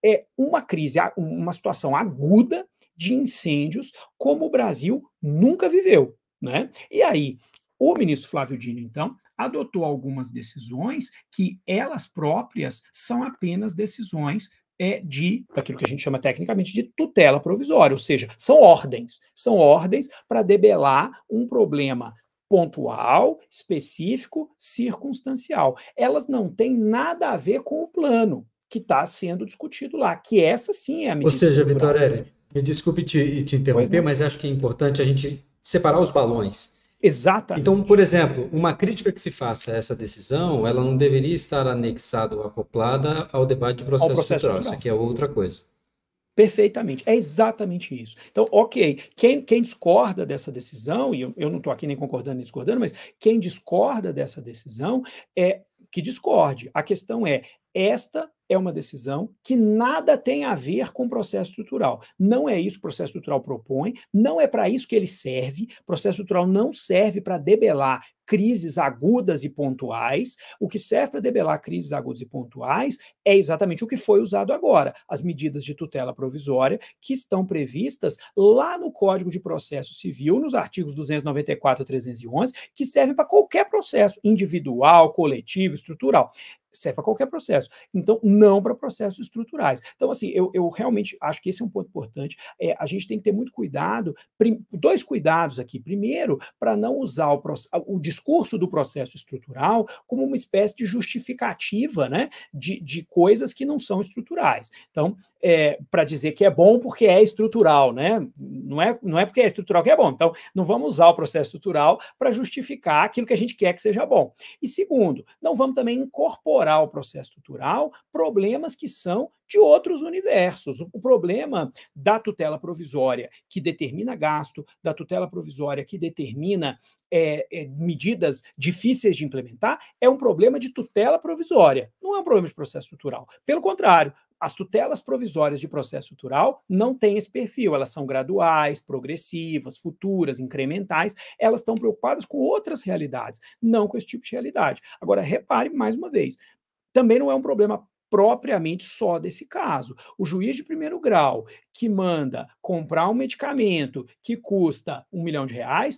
É uma crise, uma situação aguda de incêndios como o Brasil nunca viveu. Né? E aí, o ministro Flávio Dino, então, adotou algumas decisões que elas próprias são apenas decisões é de aquilo que a gente chama tecnicamente de tutela provisória, ou seja, são ordens, são ordens para debelar um problema pontual, específico, circunstancial. Elas não têm nada a ver com o plano que está sendo discutido lá, que essa sim é a medida. Ou seja, Vitória, me desculpe te, te interromper, mas acho que é importante a gente separar os balões. Exata. Então, por exemplo, uma crítica que se faça a essa decisão, ela não deveria estar anexada ou acoplada ao debate de processo, ao processo cultural. Isso aqui é outra coisa. Perfeitamente, é exatamente isso. Então, ok, quem, quem discorda dessa decisão, e eu, eu não estou aqui nem concordando nem discordando, mas quem discorda dessa decisão é que discorde. A questão é: esta é uma decisão que nada tem a ver com o processo estrutural. Não é isso que o processo estrutural propõe, não é para isso que ele serve. O processo estrutural não serve para debelar crises agudas e pontuais. O que serve para debelar crises agudas e pontuais é exatamente o que foi usado agora, as medidas de tutela provisória que estão previstas lá no Código de Processo Civil, nos artigos 294 e 311, que servem para qualquer processo individual, coletivo, estrutural serve para qualquer processo. Então, não para processos estruturais. Então, assim, eu, eu, realmente acho que esse é um ponto importante. É, a gente tem que ter muito cuidado, dois cuidados aqui. Primeiro, para não usar o, o, discurso do processo estrutural como uma espécie de justificativa né, de, de coisas que não são estruturais. Então, é, para dizer que é bom porque é estrutural, né? Não é, não é porque é estrutural que é bom. Então, não vamos usar o processo estrutural para justificar aquilo que a gente quer que seja bom. E segundo, não vamos também incorporar ao processo estrutural problemas que são de outros universos. O problema da tutela provisória que determina gasto, da tutela provisória que determina é, é, medidas difíceis de implementar, é um problema de tutela provisória, não é um problema de processo estrutural. Pelo contrário, as tutelas provisórias de processo estrutural não têm esse perfil, elas são graduais, progressivas, futuras, incrementais, elas estão preocupadas com outras realidades, não com esse tipo de realidade. Agora, repare mais uma vez, também não é um problema propriamente só desse caso. O juiz de primeiro grau que manda comprar um medicamento que custa um milhão de reais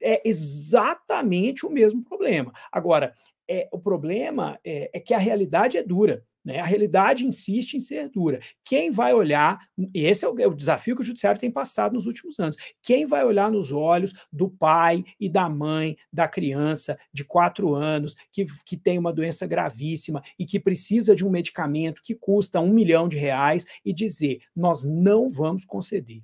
é exatamente o mesmo problema. Agora, é, o problema é, é que a realidade é dura. Né? A realidade insiste em ser dura. Quem vai olhar, esse é o, é o, desafio que o judiciário tem passado nos últimos anos. Quem vai olhar nos olhos do pai e da mãe da criança de quatro anos que, que tem uma doença gravíssima e que precisa de um medicamento que custa um milhão de reais e dizer: nós não vamos conceder.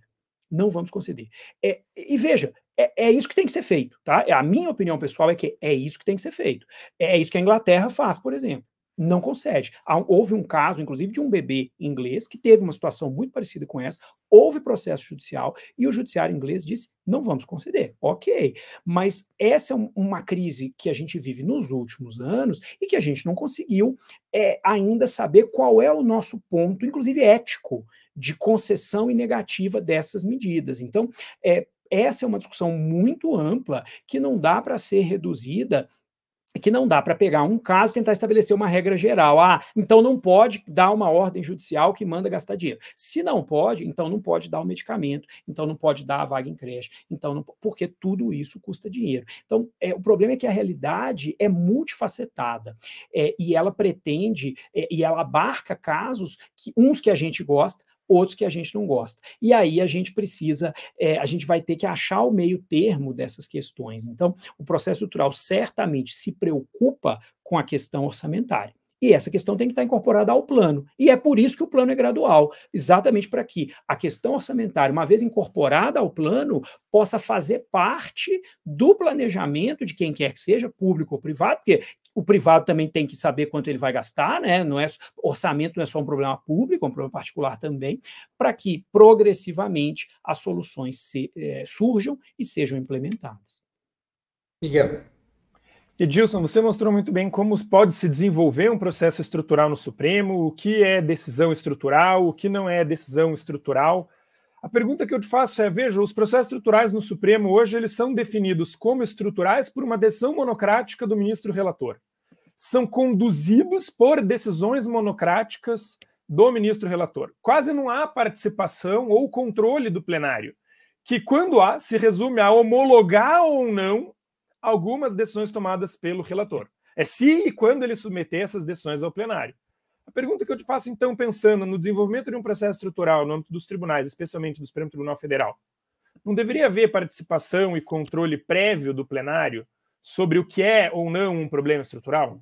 Não vamos conceder. É, e veja, é, é, isso que tem que ser feito, tá? A minha opinião pessoal é que é isso que tem que ser feito. É isso que a Inglaterra faz, por exemplo não concede. Houve um caso, inclusive, de um bebê inglês que teve uma situação muito parecida com essa, houve processo judicial e o judiciário inglês disse: não vamos conceder. Ok, mas essa é uma crise que a gente vive nos últimos anos e que a gente não conseguiu é, ainda saber qual é o nosso ponto, inclusive ético, de concessão e negativa dessas medidas. Então, é, essa é uma discussão muito ampla que não dá para ser reduzida é que não dá para pegar um caso e tentar estabelecer uma regra geral. Ah, então não pode dar uma ordem judicial que manda gastar dinheiro. Se não pode, então não pode dar o medicamento, então não pode dar a vaga em creche, então não, porque tudo isso custa dinheiro. Então, é, o problema é que a realidade é multifacetada é, e ela pretende é, e ela abarca casos que uns que a gente gosta, outros que a gente não gosta. E aí a gente precisa, é, a gente vai ter que achar o meio termo dessas questões. Então, o processo estrutural certamente se preocupa com a questão orçamentária. E essa questão tem que estar incorporada ao plano. E é por isso que o plano é gradual, exatamente para que a questão orçamentária, uma vez incorporada ao plano, possa fazer parte do planejamento de quem quer que seja, público ou privado, porque o privado também tem que saber quanto ele vai gastar, né? Não é orçamento não é só um problema público, é um problema particular também, para que progressivamente as soluções se, eh, surjam e sejam implementadas. Miguel, Edilson, você mostrou muito bem como pode se desenvolver um processo estrutural no Supremo, o que é decisão estrutural, o que não é decisão estrutural. A pergunta que eu te faço é: veja, os processos estruturais no Supremo hoje eles são definidos como estruturais por uma decisão monocrática do ministro relator. São conduzidos por decisões monocráticas do ministro relator. Quase não há participação ou controle do plenário, que quando há se resume a homologar ou não algumas decisões tomadas pelo relator. É se e quando ele submeter essas decisões ao plenário. A pergunta que eu te faço, então, pensando no desenvolvimento de um processo estrutural no âmbito dos tribunais, especialmente do Supremo Tribunal Federal, não deveria haver participação e controle prévio do plenário sobre o que é ou não um problema estrutural?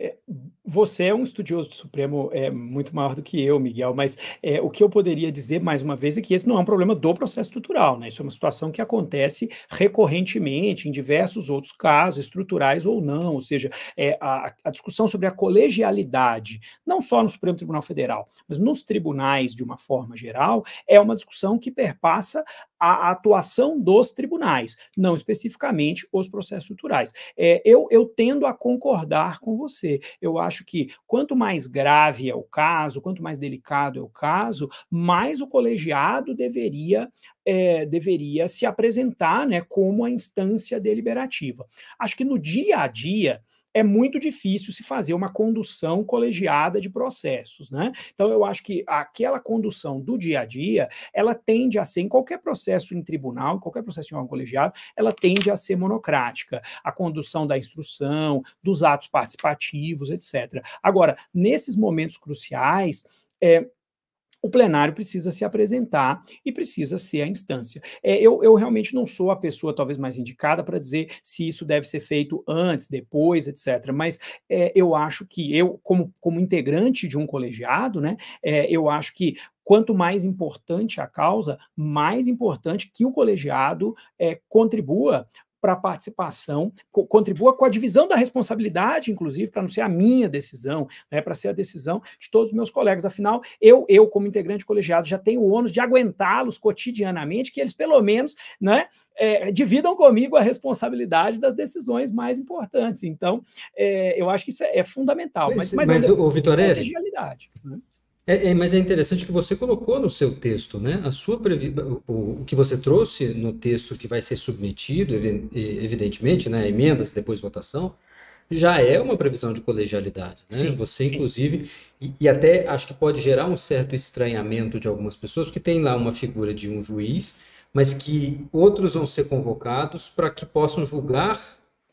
É, você é um estudioso do Supremo é, muito maior do que eu, Miguel, mas é, o que eu poderia dizer mais uma vez é que esse não é um problema do processo estrutural, né? Isso é uma situação que acontece recorrentemente em diversos outros casos, estruturais ou não, ou seja, é, a, a discussão sobre a colegialidade, não só no Supremo Tribunal Federal, mas nos tribunais de uma forma geral, é uma discussão que perpassa a atuação dos tribunais, não especificamente os processos estruturais. É, eu, eu tendo a concordar com você. Eu acho que quanto mais grave é o caso, quanto mais delicado é o caso, mais o colegiado deveria é, deveria se apresentar né, como a instância deliberativa. Acho que no dia a dia é muito difícil se fazer uma condução colegiada de processos, né? Então eu acho que aquela condução do dia a dia, ela tende a ser em qualquer processo em tribunal, em qualquer processo em órgão colegiado, ela tende a ser monocrática, a condução da instrução, dos atos participativos, etc. Agora, nesses momentos cruciais, é, o plenário precisa se apresentar e precisa ser a instância. É, eu, eu realmente não sou a pessoa talvez mais indicada para dizer se isso deve ser feito antes, depois, etc. Mas é, eu acho que eu, como, como integrante de um colegiado, né, é, eu acho que quanto mais importante a causa, mais importante que o colegiado é, contribua para a participação, co contribua com a divisão da responsabilidade, inclusive, para não ser a minha decisão, né, para ser a decisão de todos os meus colegas. Afinal, eu, eu como integrante colegiado, já tenho o ônus de aguentá-los cotidianamente, que eles, pelo menos, né, é, dividam comigo a responsabilidade das decisões mais importantes. Então, é, eu acho que isso é, é fundamental. Mas, mas, mas, mas o, o Vitor é Né? É, é, mas é interessante que você colocou no seu texto, né? A sua previ... o, o, que você trouxe no texto que vai ser submetido, evidentemente, né? Emendas depois votação, já é uma previsão de colegialidade, né? Sim, você sim. inclusive e, e, até acho que pode gerar um certo estranhamento de algumas pessoas, porque tem lá uma figura de um juiz, mas que outros vão ser convocados para que possam julgar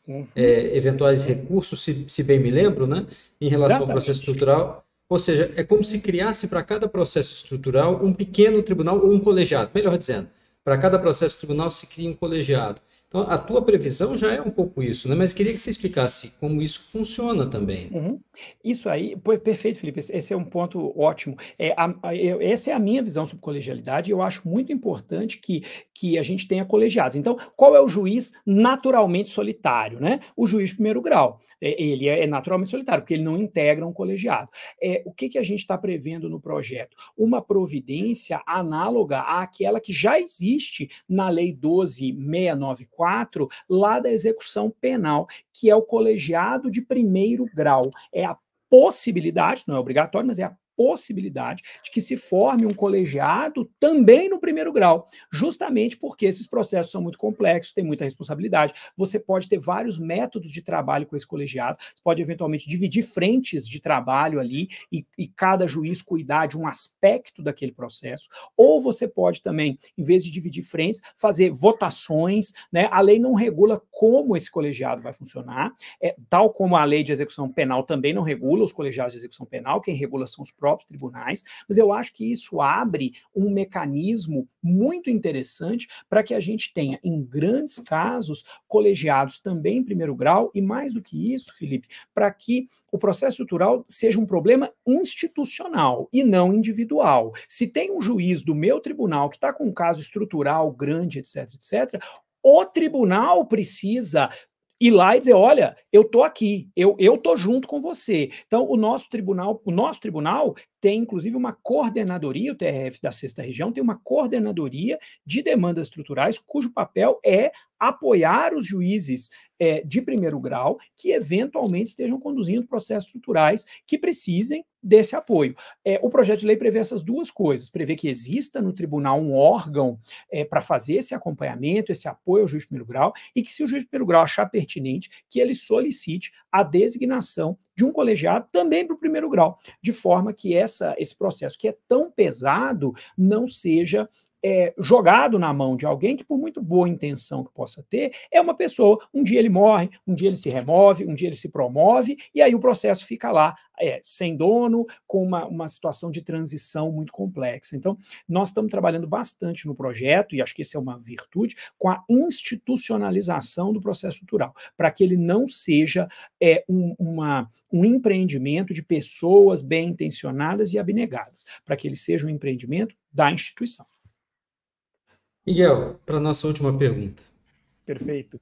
uhum. é, eventuais recursos, se, se, bem me lembro, né? Em relação Exatamente. ao processo estrutural ou seja, é como se criasse para cada processo estrutural um pequeno tribunal ou um colegiado, melhor dizendo. Para cada processo tribunal se cria um colegiado. Então, a tua previsão já é um pouco isso, né? mas queria que você explicasse como isso funciona também. Uhum. Isso aí, perfeito, Felipe, esse é um ponto ótimo. É, a, a, essa é a minha visão sobre colegialidade e eu acho muito importante que, que a gente tenha colegiados. Então, qual é o juiz naturalmente solitário? Né? O juiz de primeiro grau. É, ele é, é naturalmente solitário, porque ele não integra um colegiado. É, o que, que a gente está prevendo no projeto? Uma providência análoga àquela que já existe na Lei 12694, 4 lá da execução penal, que é o colegiado de primeiro grau. É a possibilidade, não é obrigatório, mas é a possibilidade de que se forme um colegiado também no primeiro grau, justamente porque esses processos são muito complexos, tem muita responsabilidade. Você pode ter vários métodos de trabalho com esse colegiado, você pode eventualmente dividir frentes de trabalho ali e, e cada juiz cuidar de um aspecto daquele processo, ou você pode também, em vez de dividir frentes, fazer votações, né? A lei não regula como esse colegiado vai funcionar, é, tal como a lei de execução penal também não regula os colegiados de execução penal, quem regula são os próprios próprios tribunais, mas eu acho que isso abre um mecanismo muito interessante para que a gente tenha, em grandes casos, colegiados também em primeiro grau, e mais do que isso, Felipe, para que o processo estrutural seja um problema institucional e não individual. Se tem um juiz do meu tribunal que está com um caso estrutural grande, etc., etc., o tribunal precisa ir lá e dizer, olha, eu tô aqui, eu, eu tô junto com você. Então, o nosso tribunal, o nosso tribunal tem inclusive uma coordenadoria, o TRF da sexta região tem uma coordenadoria de demandas estruturais, cujo papel é apoiar os juízes é, de primeiro grau que eventualmente estejam conduzindo processos estruturais que precisem desse apoio. É, o projeto de lei prevê essas duas coisas: prevê que exista no tribunal um órgão é, para fazer esse acompanhamento, esse apoio ao juiz de primeiro grau, e que, se o juiz de primeiro grau achar pertinente, que ele solicite a designação de um colegiado também para o primeiro grau, de forma que essa, esse processo que é tão pesado não seja é, jogado na mão de alguém que, por muito boa intenção que possa ter, é uma pessoa. Um dia ele morre, um dia ele se remove, um dia ele se promove, e aí o processo fica lá, é, sem dono, com uma, uma situação de transição muito complexa. Então, nós estamos trabalhando bastante no projeto, e acho que essa é uma virtude, com a institucionalização do processo cultural, para que ele não seja é, um, uma, um empreendimento de pessoas bem intencionadas e abnegadas, para que ele seja um empreendimento da instituição. Miguel, para a nossa última pergunta. Perfeito.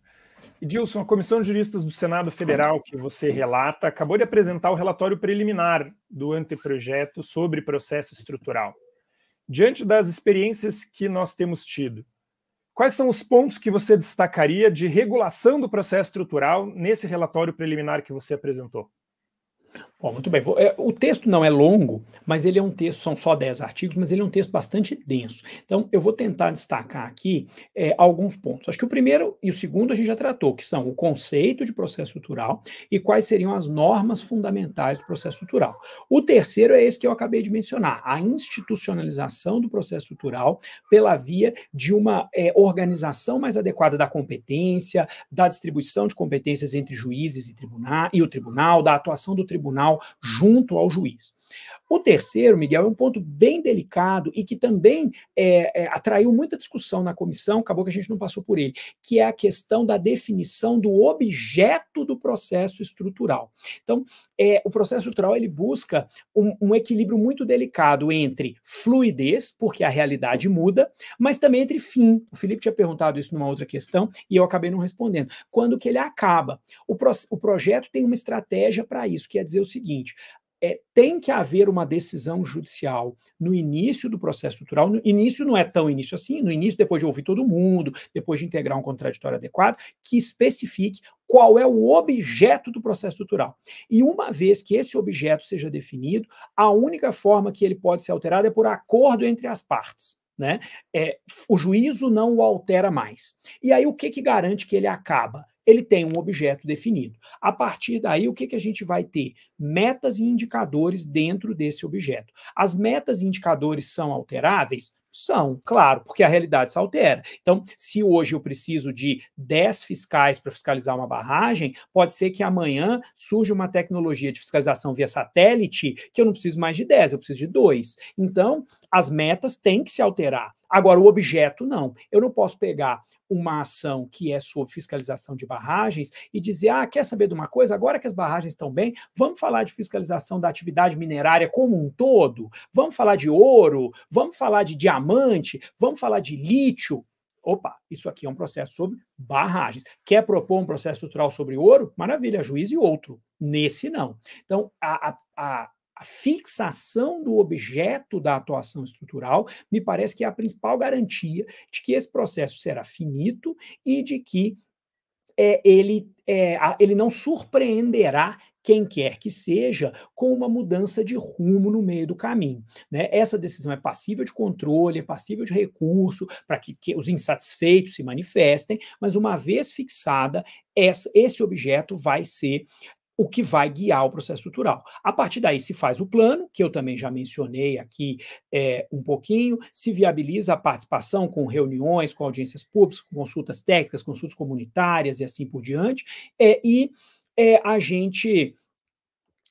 Edilson, a Comissão de Juristas do Senado Federal, que você relata, acabou de apresentar o relatório preliminar do anteprojeto sobre processo estrutural. Diante das experiências que nós temos tido, quais são os pontos que você destacaria de regulação do processo estrutural nesse relatório preliminar que você apresentou? Bom, muito bem. É, o texto não é longo, mas ele é um texto, são só 10 artigos, mas ele é um texto bastante denso. Então, eu vou tentar destacar aqui é, alguns pontos. Acho que o primeiro e o segundo a gente já tratou, que são o conceito de processo cultural e quais seriam as normas fundamentais do processo cultural. O terceiro é esse que eu acabei de mencionar, a institucionalização do processo cultural pela via de uma é, organização mais adequada da competência, da distribuição de competências entre juízes e, tribunal, e o tribunal, da atuação do tribunal tribunal junto ao juiz. O terceiro, Miguel, é um ponto bem delicado e que também é, é, atraiu muita discussão na comissão, acabou que a gente não passou por ele, que é a questão da definição do objeto do processo estrutural. Então, é, o processo estrutural ele busca um, um equilíbrio muito delicado entre fluidez, porque a realidade muda, mas também entre fim. O Felipe tinha perguntado isso numa outra questão e eu acabei não respondendo. Quando que ele acaba? O, pro, o projeto tem uma estratégia para isso, que é dizer o seguinte: é, tem que haver uma decisão judicial no início do processo cultural. No início não é tão início assim, no início, depois de ouvir todo mundo, depois de integrar um contraditório adequado, que especifique qual é o objeto do processo cultural. E uma vez que esse objeto seja definido, a única forma que ele pode ser alterado é por acordo entre as partes. Né? É, o juízo não o altera mais. E aí o que, que garante que ele acaba? ele tem um objeto definido. A partir daí, o que, que a gente vai ter? Metas e indicadores dentro desse objeto. As metas e indicadores são alteráveis? São, claro, porque a realidade se altera. Então, se hoje eu preciso de 10 fiscais para fiscalizar uma barragem, pode ser que amanhã surja uma tecnologia de fiscalização via satélite que eu não preciso mais de 10, eu preciso de 2. Então, as metas têm que se alterar. Agora, o objeto, não. Eu não posso pegar uma ação que é sobre fiscalização de barragens e dizer, ah, quer saber de uma coisa? Agora que as barragens estão bem, vamos falar de fiscalização da atividade minerária como um todo? Vamos falar de ouro? Vamos falar de diamante? Vamos falar de lítio? Opa, isso aqui é um processo sobre barragens. Quer propor um processo estrutural sobre ouro? Maravilha, juiz e outro. Nesse, não. Então, a, a, a a fixação do objeto da atuação estrutural me parece que é a principal garantia de que esse processo será finito e de que é, ele, é, ele não surpreenderá quem quer que seja, com uma mudança de rumo no meio do caminho. Né? Essa decisão é passível de controle, é passível de recurso, para que, que, os insatisfeitos se manifestem, mas uma vez fixada, essa, esse objeto vai ser o que vai guiar o processo estrutural. A partir daí se faz o plano, que eu também já mencionei aqui é, um pouquinho, se viabiliza a participação com reuniões, com audiências públicas, com consultas técnicas, consultas comunitárias e assim por diante, é, e é, a gente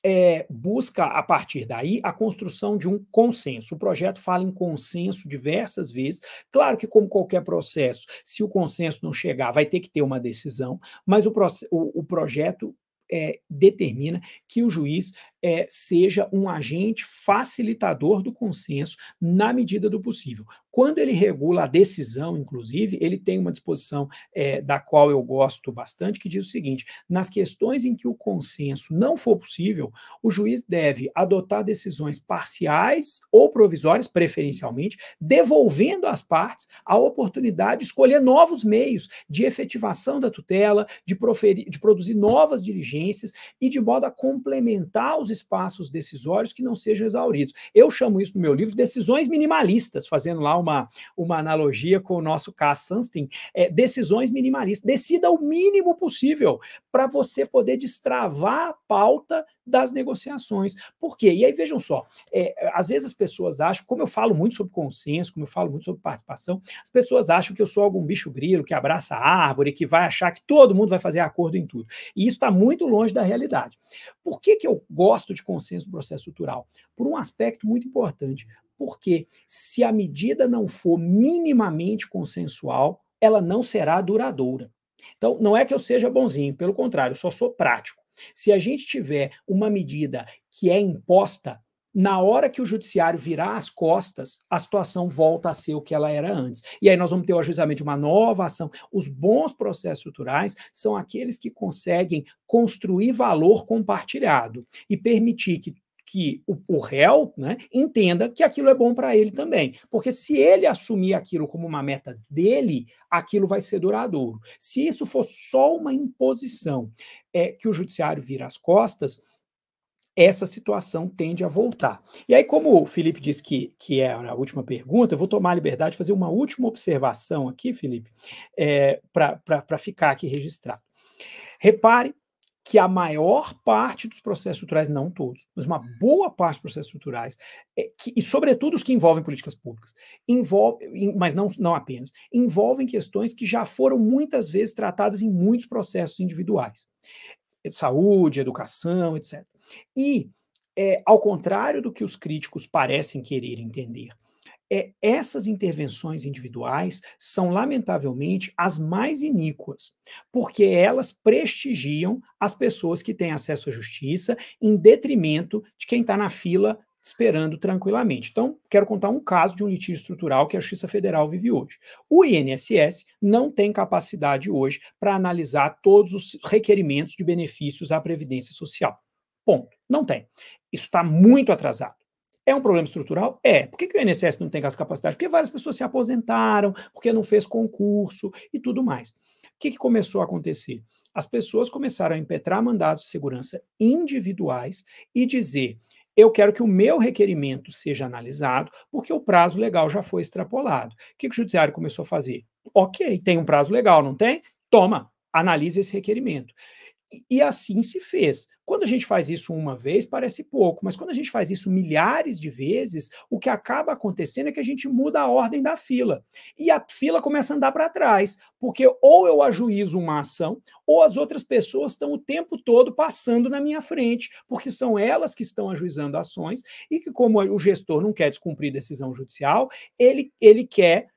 é, busca, a partir daí, a construção de um consenso. O projeto fala em consenso diversas vezes. Claro que, como qualquer processo, se o consenso não chegar, vai ter que ter uma decisão, mas o, o, o projeto é, determina que o juiz é, seja um agente facilitador do consenso na medida do possível. Quando ele regula a decisão, inclusive, ele tem uma disposição é, da qual eu gosto bastante, que diz o seguinte: nas questões em que o consenso não for possível, o juiz deve adotar decisões parciais ou provisórias, preferencialmente, devolvendo às partes a oportunidade de escolher novos meios de efetivação da tutela, de, proferir, de produzir novas diligências e de modo a complementar os espaços decisórios que não sejam exauridos. Eu chamo isso no meu livro de decisões minimalistas, fazendo lá uma, uma analogia com o nosso Cass Sunstein, é, decisões minimalistas. Decida o mínimo possível para você poder destravar a pauta das negociações. Por quê? E aí vejam só, é, às vezes as pessoas acham, como eu falo muito sobre consenso, como eu falo muito sobre participação, as pessoas acham que eu sou algum bicho grilo que abraça a árvore, que vai achar que todo mundo vai fazer acordo em tudo. E isso está muito longe da realidade. Por que, que eu gosto de consenso no processo estrutural? Por um aspecto muito importante. Porque se a medida não for minimamente consensual, ela não será duradoura. Então, não é que eu seja bonzinho, pelo contrário, só sou prático. Se a gente tiver uma medida que é imposta, na hora que o judiciário virar as costas, a situação volta a ser o que ela era antes. E aí nós vamos ter o ajuizamento de uma nova ação. Os bons processos estruturais são aqueles que conseguem construir valor compartilhado e permitir que que o, o réu né, entenda que aquilo é bom para ele também. Porque se ele assumir aquilo como uma meta dele, aquilo vai ser duradouro. Se isso for só uma imposição é, que o judiciário vira as costas, essa situação tende a voltar. E aí, como o Felipe disse que, que é a última pergunta, eu vou tomar a liberdade de fazer uma última observação aqui, Felipe, é, para ficar aqui registrado. Repare que a maior parte dos processos estruturais, não todos, mas uma uhum. boa parte dos processos estruturais, é, que, e sobretudo os que envolvem políticas públicas, envolve, mas não, não apenas, envolvem questões que já foram muitas vezes tratadas em muitos processos individuais. É, saúde, educação, etc. E, é, ao contrário do que os críticos parecem querer entender, é, essas intervenções individuais são, lamentavelmente, as mais iníquas, porque elas prestigiam as pessoas que têm acesso à justiça em detrimento de quem está na fila esperando tranquilamente. Então, quero contar um caso de um litígio estrutural que a Justiça Federal vive hoje. O INSS não tem capacidade hoje para analisar todos os requerimentos de benefícios à Previdência Social. Ponto. Não tem. Isso está muito atrasado. É um problema estrutural? É. Por que, que o INSS não tem essa capacidade? Porque várias pessoas se aposentaram, porque não fez concurso e tudo mais. O que, que começou a acontecer? As pessoas começaram a impetrar mandados de segurança individuais e dizer: eu quero que o meu requerimento seja analisado, porque o prazo legal já foi extrapolado. O que, que o judiciário começou a fazer? Ok, tem um prazo legal, não tem? Toma, analise esse requerimento. E, assim se fez. Quando a gente faz isso uma vez, parece pouco, mas quando a gente faz isso milhares de vezes, o que acaba acontecendo é que a gente muda a ordem da fila. E a fila começa a andar para trás, porque ou eu ajuizo uma ação, ou as outras pessoas estão o tempo todo passando na minha frente, porque são elas que estão ajuizando ações e que, como o gestor não quer descumprir decisão judicial, ele, ele quer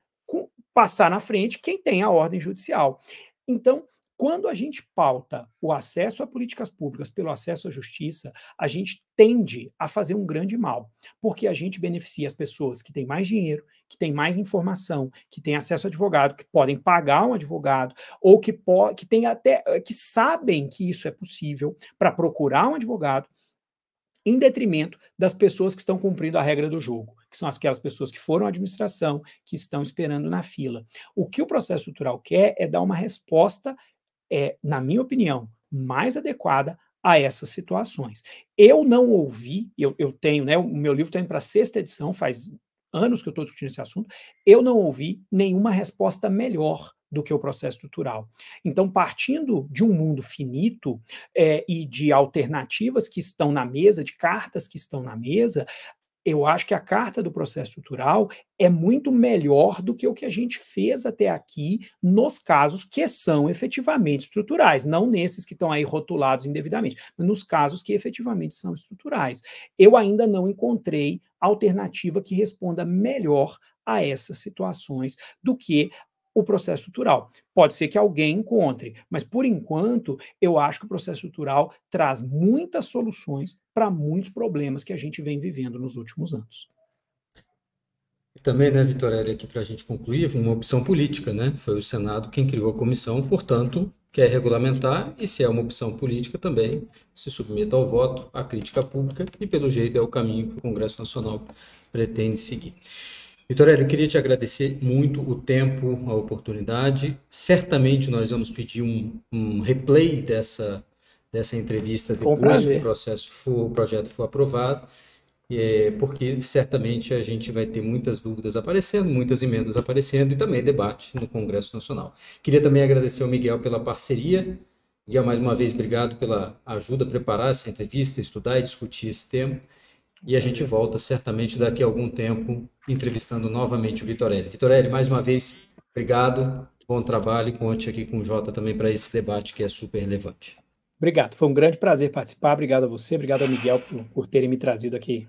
passar na frente quem tem a ordem judicial. Então, quando a gente pauta o acesso a políticas públicas pelo acesso à justiça, a gente tende a fazer um grande mal, porque a gente beneficia as pessoas que têm mais dinheiro, que têm mais informação, que têm acesso a advogado, que podem pagar um advogado, ou que, po que tem até eh, que sabem que isso é possível para procurar um advogado, em detrimento das pessoas que estão cumprindo a regra do jogo, que são aquelas pessoas que foram à administração, que estão esperando na fila. O que o processo estrutural quer é dar uma resposta é, na minha opinião, mais adequada a essas situações. Eu não ouvi, eu, eu tenho, né, o meu livro está indo para a sexta edição, faz anos que eu estou discutindo esse assunto, eu não ouvi nenhuma resposta melhor do que o processo estrutural. Então, partindo de um mundo finito é, e de alternativas que estão na mesa, de cartas que estão na mesa, eu acho que a carta do processo estrutural é muito melhor do que o que a gente fez até aqui nos casos que são efetivamente estruturais, não nesses que estão aí rotulados indevidamente, mas nos casos que efetivamente são estruturais. Eu ainda não encontrei alternativa que responda melhor a essas situações do que o processo estrutural. Pode ser que alguém encontre, mas por enquanto eu acho que o processo estrutural traz muitas soluções para muitos problemas que a gente vem vivendo nos últimos anos. Também, né, Vitorelli, aqui para a gente concluir, uma opção política, né? Foi o Senado quem criou a comissão, portanto, quer regulamentar e, se é uma opção política, também se submeta ao voto, à crítica pública e, pelo jeito, é o caminho que o Congresso Nacional pretende seguir. Vitória, eu queria te agradecer muito o tempo, a oportunidade. Certamente nós vamos pedir um, um replay dessa, dessa entrevista depois que o processo for, o projeto for aprovado, é, porque certamente a gente vai ter muitas dúvidas aparecendo, muitas emendas aparecendo e também debate no Congresso Nacional. Queria também agradecer ao Miguel pela parceria. Miguel, mais uma vez, obrigado pela ajuda a preparar essa entrevista, estudar e discutir esse tema. E a gente volta certamente daqui a algum tempo entrevistando novamente o Vitorelli. Vitorelli, mais uma vez, obrigado, bom trabalho e conte aqui com o Jota também para esse debate que é super relevante. Obrigado, foi um grande prazer participar. Obrigado a você, obrigado ao Miguel por, por terem me trazido aqui